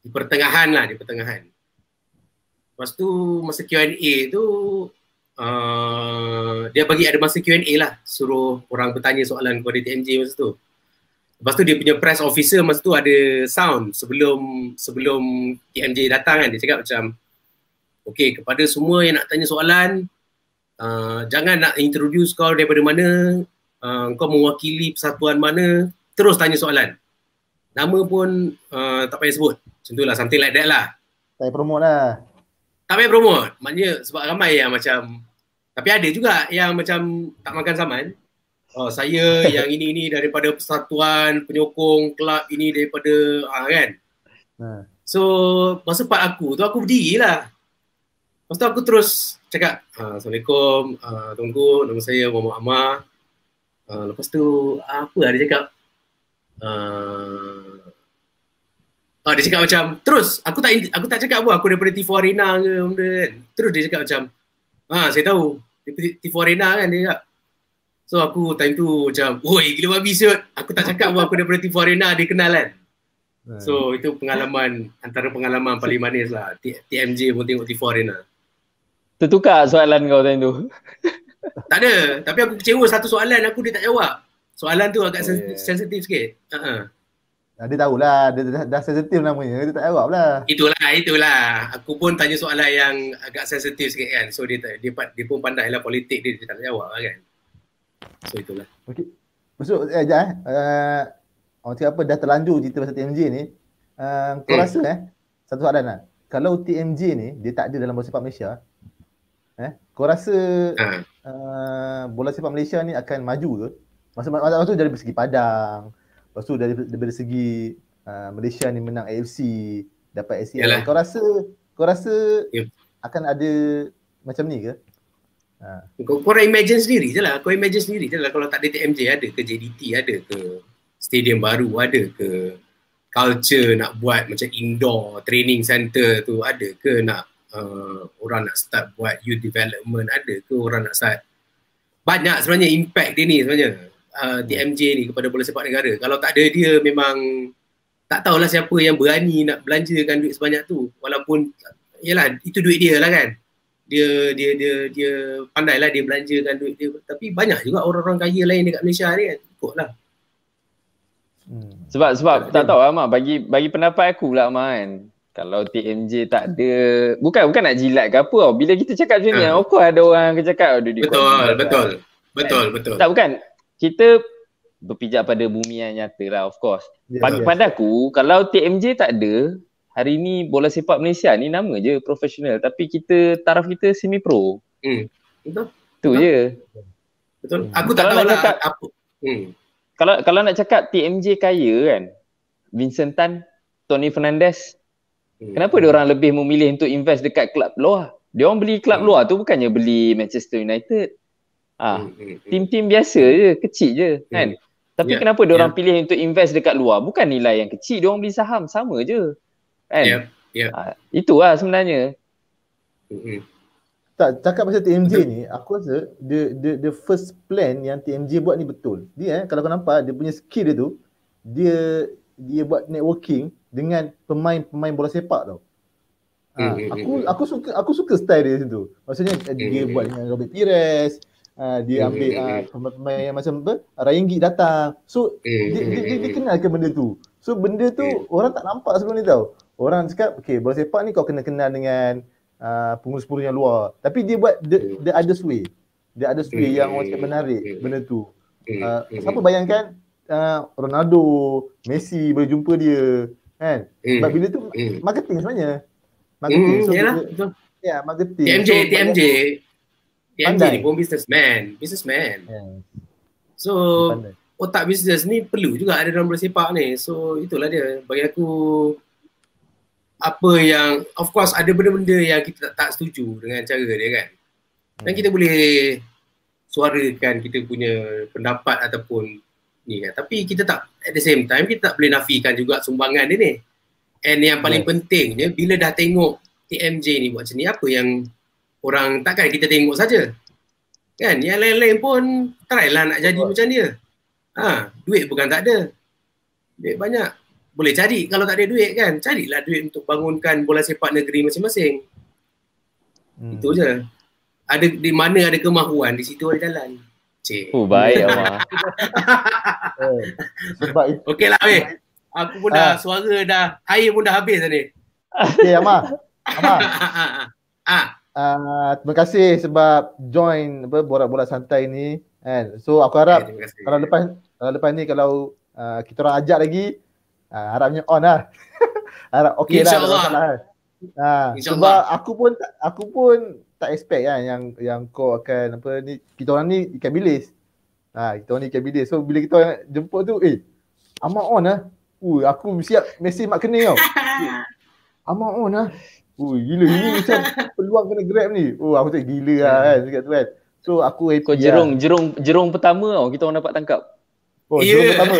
D: di pertengahan lah di pertengahan lepas tu masa Q&A tu uh, dia bagi ada masa Q&A lah suruh orang bertanya soalan kepada TMJ masa tu Lepas tu dia punya press officer masa tu ada sound sebelum sebelum TMJ datang kan dia cakap macam Okey, kepada semua yang nak tanya soalan, uh, jangan nak introduce kau daripada mana, uh, kau mewakili persatuan mana, terus tanya soalan. Nama pun uh, tak payah sebut. Macam tu lah, something like that lah.
A: Tak payah promote lah.
D: Tak payah promote. Maknanya sebab ramai yang macam, tapi ada juga yang macam tak makan saman. Oh, saya yang ini ini daripada persatuan penyokong kelab ini daripada uh, kan. Ha. So, masa part aku tu aku berdiri lah. Lepas tu aku terus cakap, uh, Assalamualaikum, uh, ah, Tunggu, nama saya Muhammad Ammar. Uh, ah, lepas tu, uh, apa lah dia cakap? Uh, uh, dia cakap macam, terus aku tak aku tak cakap pun aku daripada T4 Arena ke benda kan. Terus dia cakap macam, ah saya tahu, T4 Arena kan dia cakap. So aku time tu macam, woi gila babi siut. Aku tak cakap pun aku daripada T4 Arena, dia kenal kan. So itu pengalaman antara pengalaman paling manis lah TMJ pun tengok T4 Arena.
B: Tertukar soalan kau tadi tu.
D: tak ada. Tapi aku kecewa satu soalan aku dia tak jawab. Soalan tu agak sen- yeah. sensitif sikit. Uh-huh.
A: Dia lah. Dia dah, dah sensitif namanya. Dia tak jawab lah.
D: Itulah. Itulah. Aku pun tanya soalan yang agak sensitif sikit kan. So dia, dia, dia pun pandai lah politik dia. Dia tak jawab lah kan.
A: So itulah. Okay. Maksud, eh, sekejap eh. Uh, orang cakap apa, dah terlanjur cerita pasal TMJ ni. Uh, kau hmm. rasa eh, satu soalan lah. Kalau TMJ ni, dia tak ada dalam bahasa Malaysia, Eh, kau rasa ha. uh, bola sepak Malaysia ni akan maju ke? Masa masa tu dari segi Padang, lepas tu dari dari segi uh, Malaysia ni menang AFC, dapat e AFC. Kau rasa kau rasa yeah. akan ada macam ni ke? Ha. Kau, kau imagine sendiri je lah.
D: Kau imagine sendiri je lah kalau tak DTMJ ada ke JDT ada ke stadium baru ada ke culture nak buat macam indoor training center tu ada ke nak uh, orang nak start buat youth development ada ke orang nak start banyak sebenarnya impact dia ni sebenarnya uh, DMJ hmm. ni kepada bola sepak negara kalau tak ada dia memang tak tahulah siapa yang berani nak belanjakan duit sebanyak tu walaupun yalah itu duit dia lah kan dia dia dia dia pandailah dia belanjakan duit dia tapi banyak juga orang-orang kaya lain dekat Malaysia ni kan ikutlah Hmm. Sebab sebab
B: tak, tak tahu lah Mak, bagi bagi pendapat aku pula Mak kan kalau TMJ tak ada bukan bukan nak jilat ke apa tau bila kita cakap macam ni uh. of course ada orang akan cakap betul betul betul eh, betul betul tak bukan kita berpijak pada bumi yang nyata lah of course yeah, pada yeah. aku kalau TMJ tak ada hari ni bola sepak Malaysia ni nama je profesional tapi kita taraf kita semi pro
D: hmm. betul tu je betul hmm. aku tak kalau tahu nak lah cakap, lah apa
B: hmm. kalau kalau nak cakap TMJ kaya kan Vincent Tan Tony Fernandez Hmm. Kenapa dia orang lebih memilih untuk invest dekat kelab luar? Dia orang beli kelab hmm. luar tu bukannya beli Manchester United. Ah, hmm, tim-tim biasa je, kecil je, kan? Tapi yeah. kenapa dia orang yeah. pilih untuk invest dekat luar? Bukan nilai yang kecil, dia orang beli saham sama je. Kan? Ya. Yeah. Yeah. Ah, itulah sebenarnya.
A: Tak cakap pasal TMJ ni, aku rasa the the the first plan yang TMJ buat ni betul. Dia eh kalau kau nampak dia punya skill dia tu, dia dia buat networking dengan pemain-pemain bola sepak tau. Ha, aku hmm, aku suka aku suka style dia situ. Maksudnya eh, dia buat dengan Robert Pires, ha, dia ambil ah, pemain-pemain yang macam apa? Ryan Giggs datang. So dia, dia, dia, dia kenal ke benda tu. So benda tu orang tak nampak sebenarnya tau. Orang cakap, okay, bola sepak ni kau kena kenal dengan uh, pengurus-pengurus yang luar. Tapi dia buat the, the other way. Dia ada story yang orang cakap menarik benda tu. Mm. Uh, siapa bayangkan uh, Ronaldo, Messi boleh jumpa dia kan hmm. sebab bila tu hmm. marketing sebenarnya hmm. marketing hmm, so Yeah, betul. ya
D: marketing TMJ so, TMJ TMJ ni pun businessman businessman yeah. so pandai. otak bisnes ni perlu juga ada dalam bersepak ni so itulah dia bagi aku apa yang of course ada benda-benda yang kita tak, tak setuju dengan cara dia kan dan kita boleh suarakan kita punya pendapat ataupun ni kan. Tapi kita tak at the same time kita tak boleh nafikan juga sumbangan dia ni. And yang paling yeah. pentingnya bila dah tengok TMJ ni buat macam ni apa yang orang takkan kita tengok saja. Kan? Yang lain-lain pun try lah nak jadi oh. macam dia. Ha, duit bukan tak ada. Duit banyak. Boleh cari kalau tak ada duit kan. Carilah duit untuk bangunkan bola sepak negeri masing-masing. Hmm. Itu je. Ada di mana ada kemahuan di situ ada jalan. Cik. Oh, baik awak. Eh, sebab itu. Okeylah, weh.
A: Aku pun dah ha.
D: suara dah, air pun dah habis tadi.
A: Okey, Amar. Amar. ha. uh, ah, terima kasih sebab join apa, borak-borak santai ni. And so aku harap okay, kalau lepas kalau lepas ni kalau uh, kita orang ajak lagi uh, harapnya on lah. harap okeylah. Insya-Allah. Lah. Ha. Insya sebab aku pun aku pun tak expect kan yang yang kau akan apa ni kita orang ni ikan bilis. Ha kita orang ni ikan bilis. So bila kita orang jemput tu eh Amak on lah. Ui aku siap mesej mak kena kau. Amak on uh Ui gila ini macam peluang kena grab ni. Oh aku tak gila lah hmm. kan dekat tu kan. So aku happy kau lah. jerung, lah. jerung,
B: jerung pertama tau kita orang dapat tangkap. Oh yeah. jerung pertama.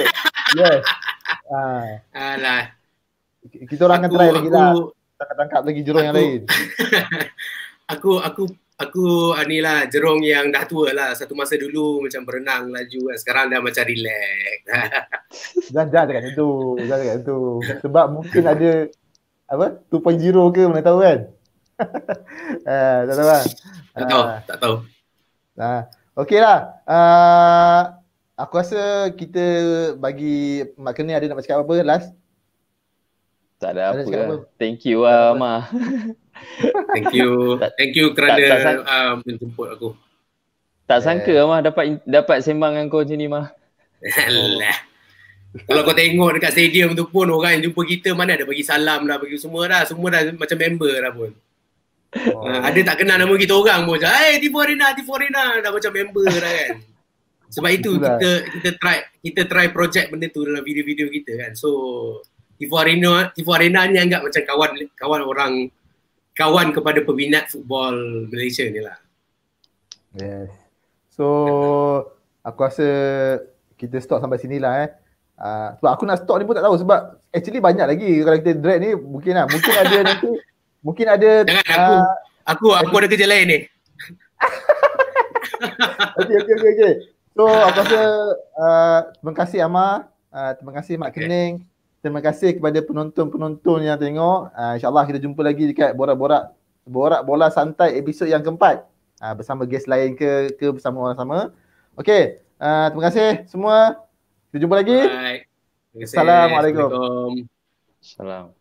A: Yes. Ha. Alah. Kita orang aku, akan try aku, lagi lah. Tangkap-tangkap lagi jerung aku. yang lain.
D: aku aku aku uh, ah, lah, jerong yang dah tua lah. Satu masa dulu macam berenang laju kan. Sekarang dah macam relax.
A: Jangan-jangan cakap macam tu. Jangan cakap Sebab mungkin ada apa 2.0 ke mana tahu kan. uh, tak tahu kan. Tak tahu. Uh, tak tahu. Uh, okay lah. Uh, aku rasa kita bagi makan ni ada nak cakap apa-apa last?
B: Tak ada, ada apa, lah. apa. Thank you lah uh, Ma. Thank you. Thank you kerana tak, tak
D: uh, menjemput aku.
B: Tak sangka uh, mah dapat
D: dapat sembang dengan kau macam ni mah. Alah. Kalau kau tengok dekat stadium tu pun orang yang jumpa kita mana ada bagi salam lah bagi semua dah semua dah macam member dah pun. Oh. Ah, ada tak kenal nama kita orang pun. Hai eh, Tifo Arena, Tifo Arena dah macam member dah kan. Sebab itu Itulah. kita kita try kita try project benda tu dalam video-video kita kan. So Tifo Arena, Tifo Arena ni anggap macam kawan kawan orang kawan kepada peminat football Malaysia ni lah.
A: Yes. So aku rasa kita stop sampai sini lah eh. Uh, sebab aku nak stop ni pun tak tahu sebab actually banyak lagi kalau kita drag ni mungkin lah. Mungkin ada nanti. Mungkin ada. Jangan uh, aku. Ah,
D: aku, aku ada kerja lain ni.
A: okay, okay, okay, okay. So aku rasa uh, terima kasih Amar. Uh, terima kasih Mak okay. Kening. Terima kasih kepada penonton-penonton yang tengok. Uh, InsyaAllah kita jumpa lagi dekat Borak-Borak Borak Bola Santai episod yang keempat. Uh, bersama guest lain ke ke bersama orang sama. Okay. Uh, ah, terima kasih semua. Kita jumpa lagi. Assalamualaikum. Assalamualaikum.
C: Assalamualaikum.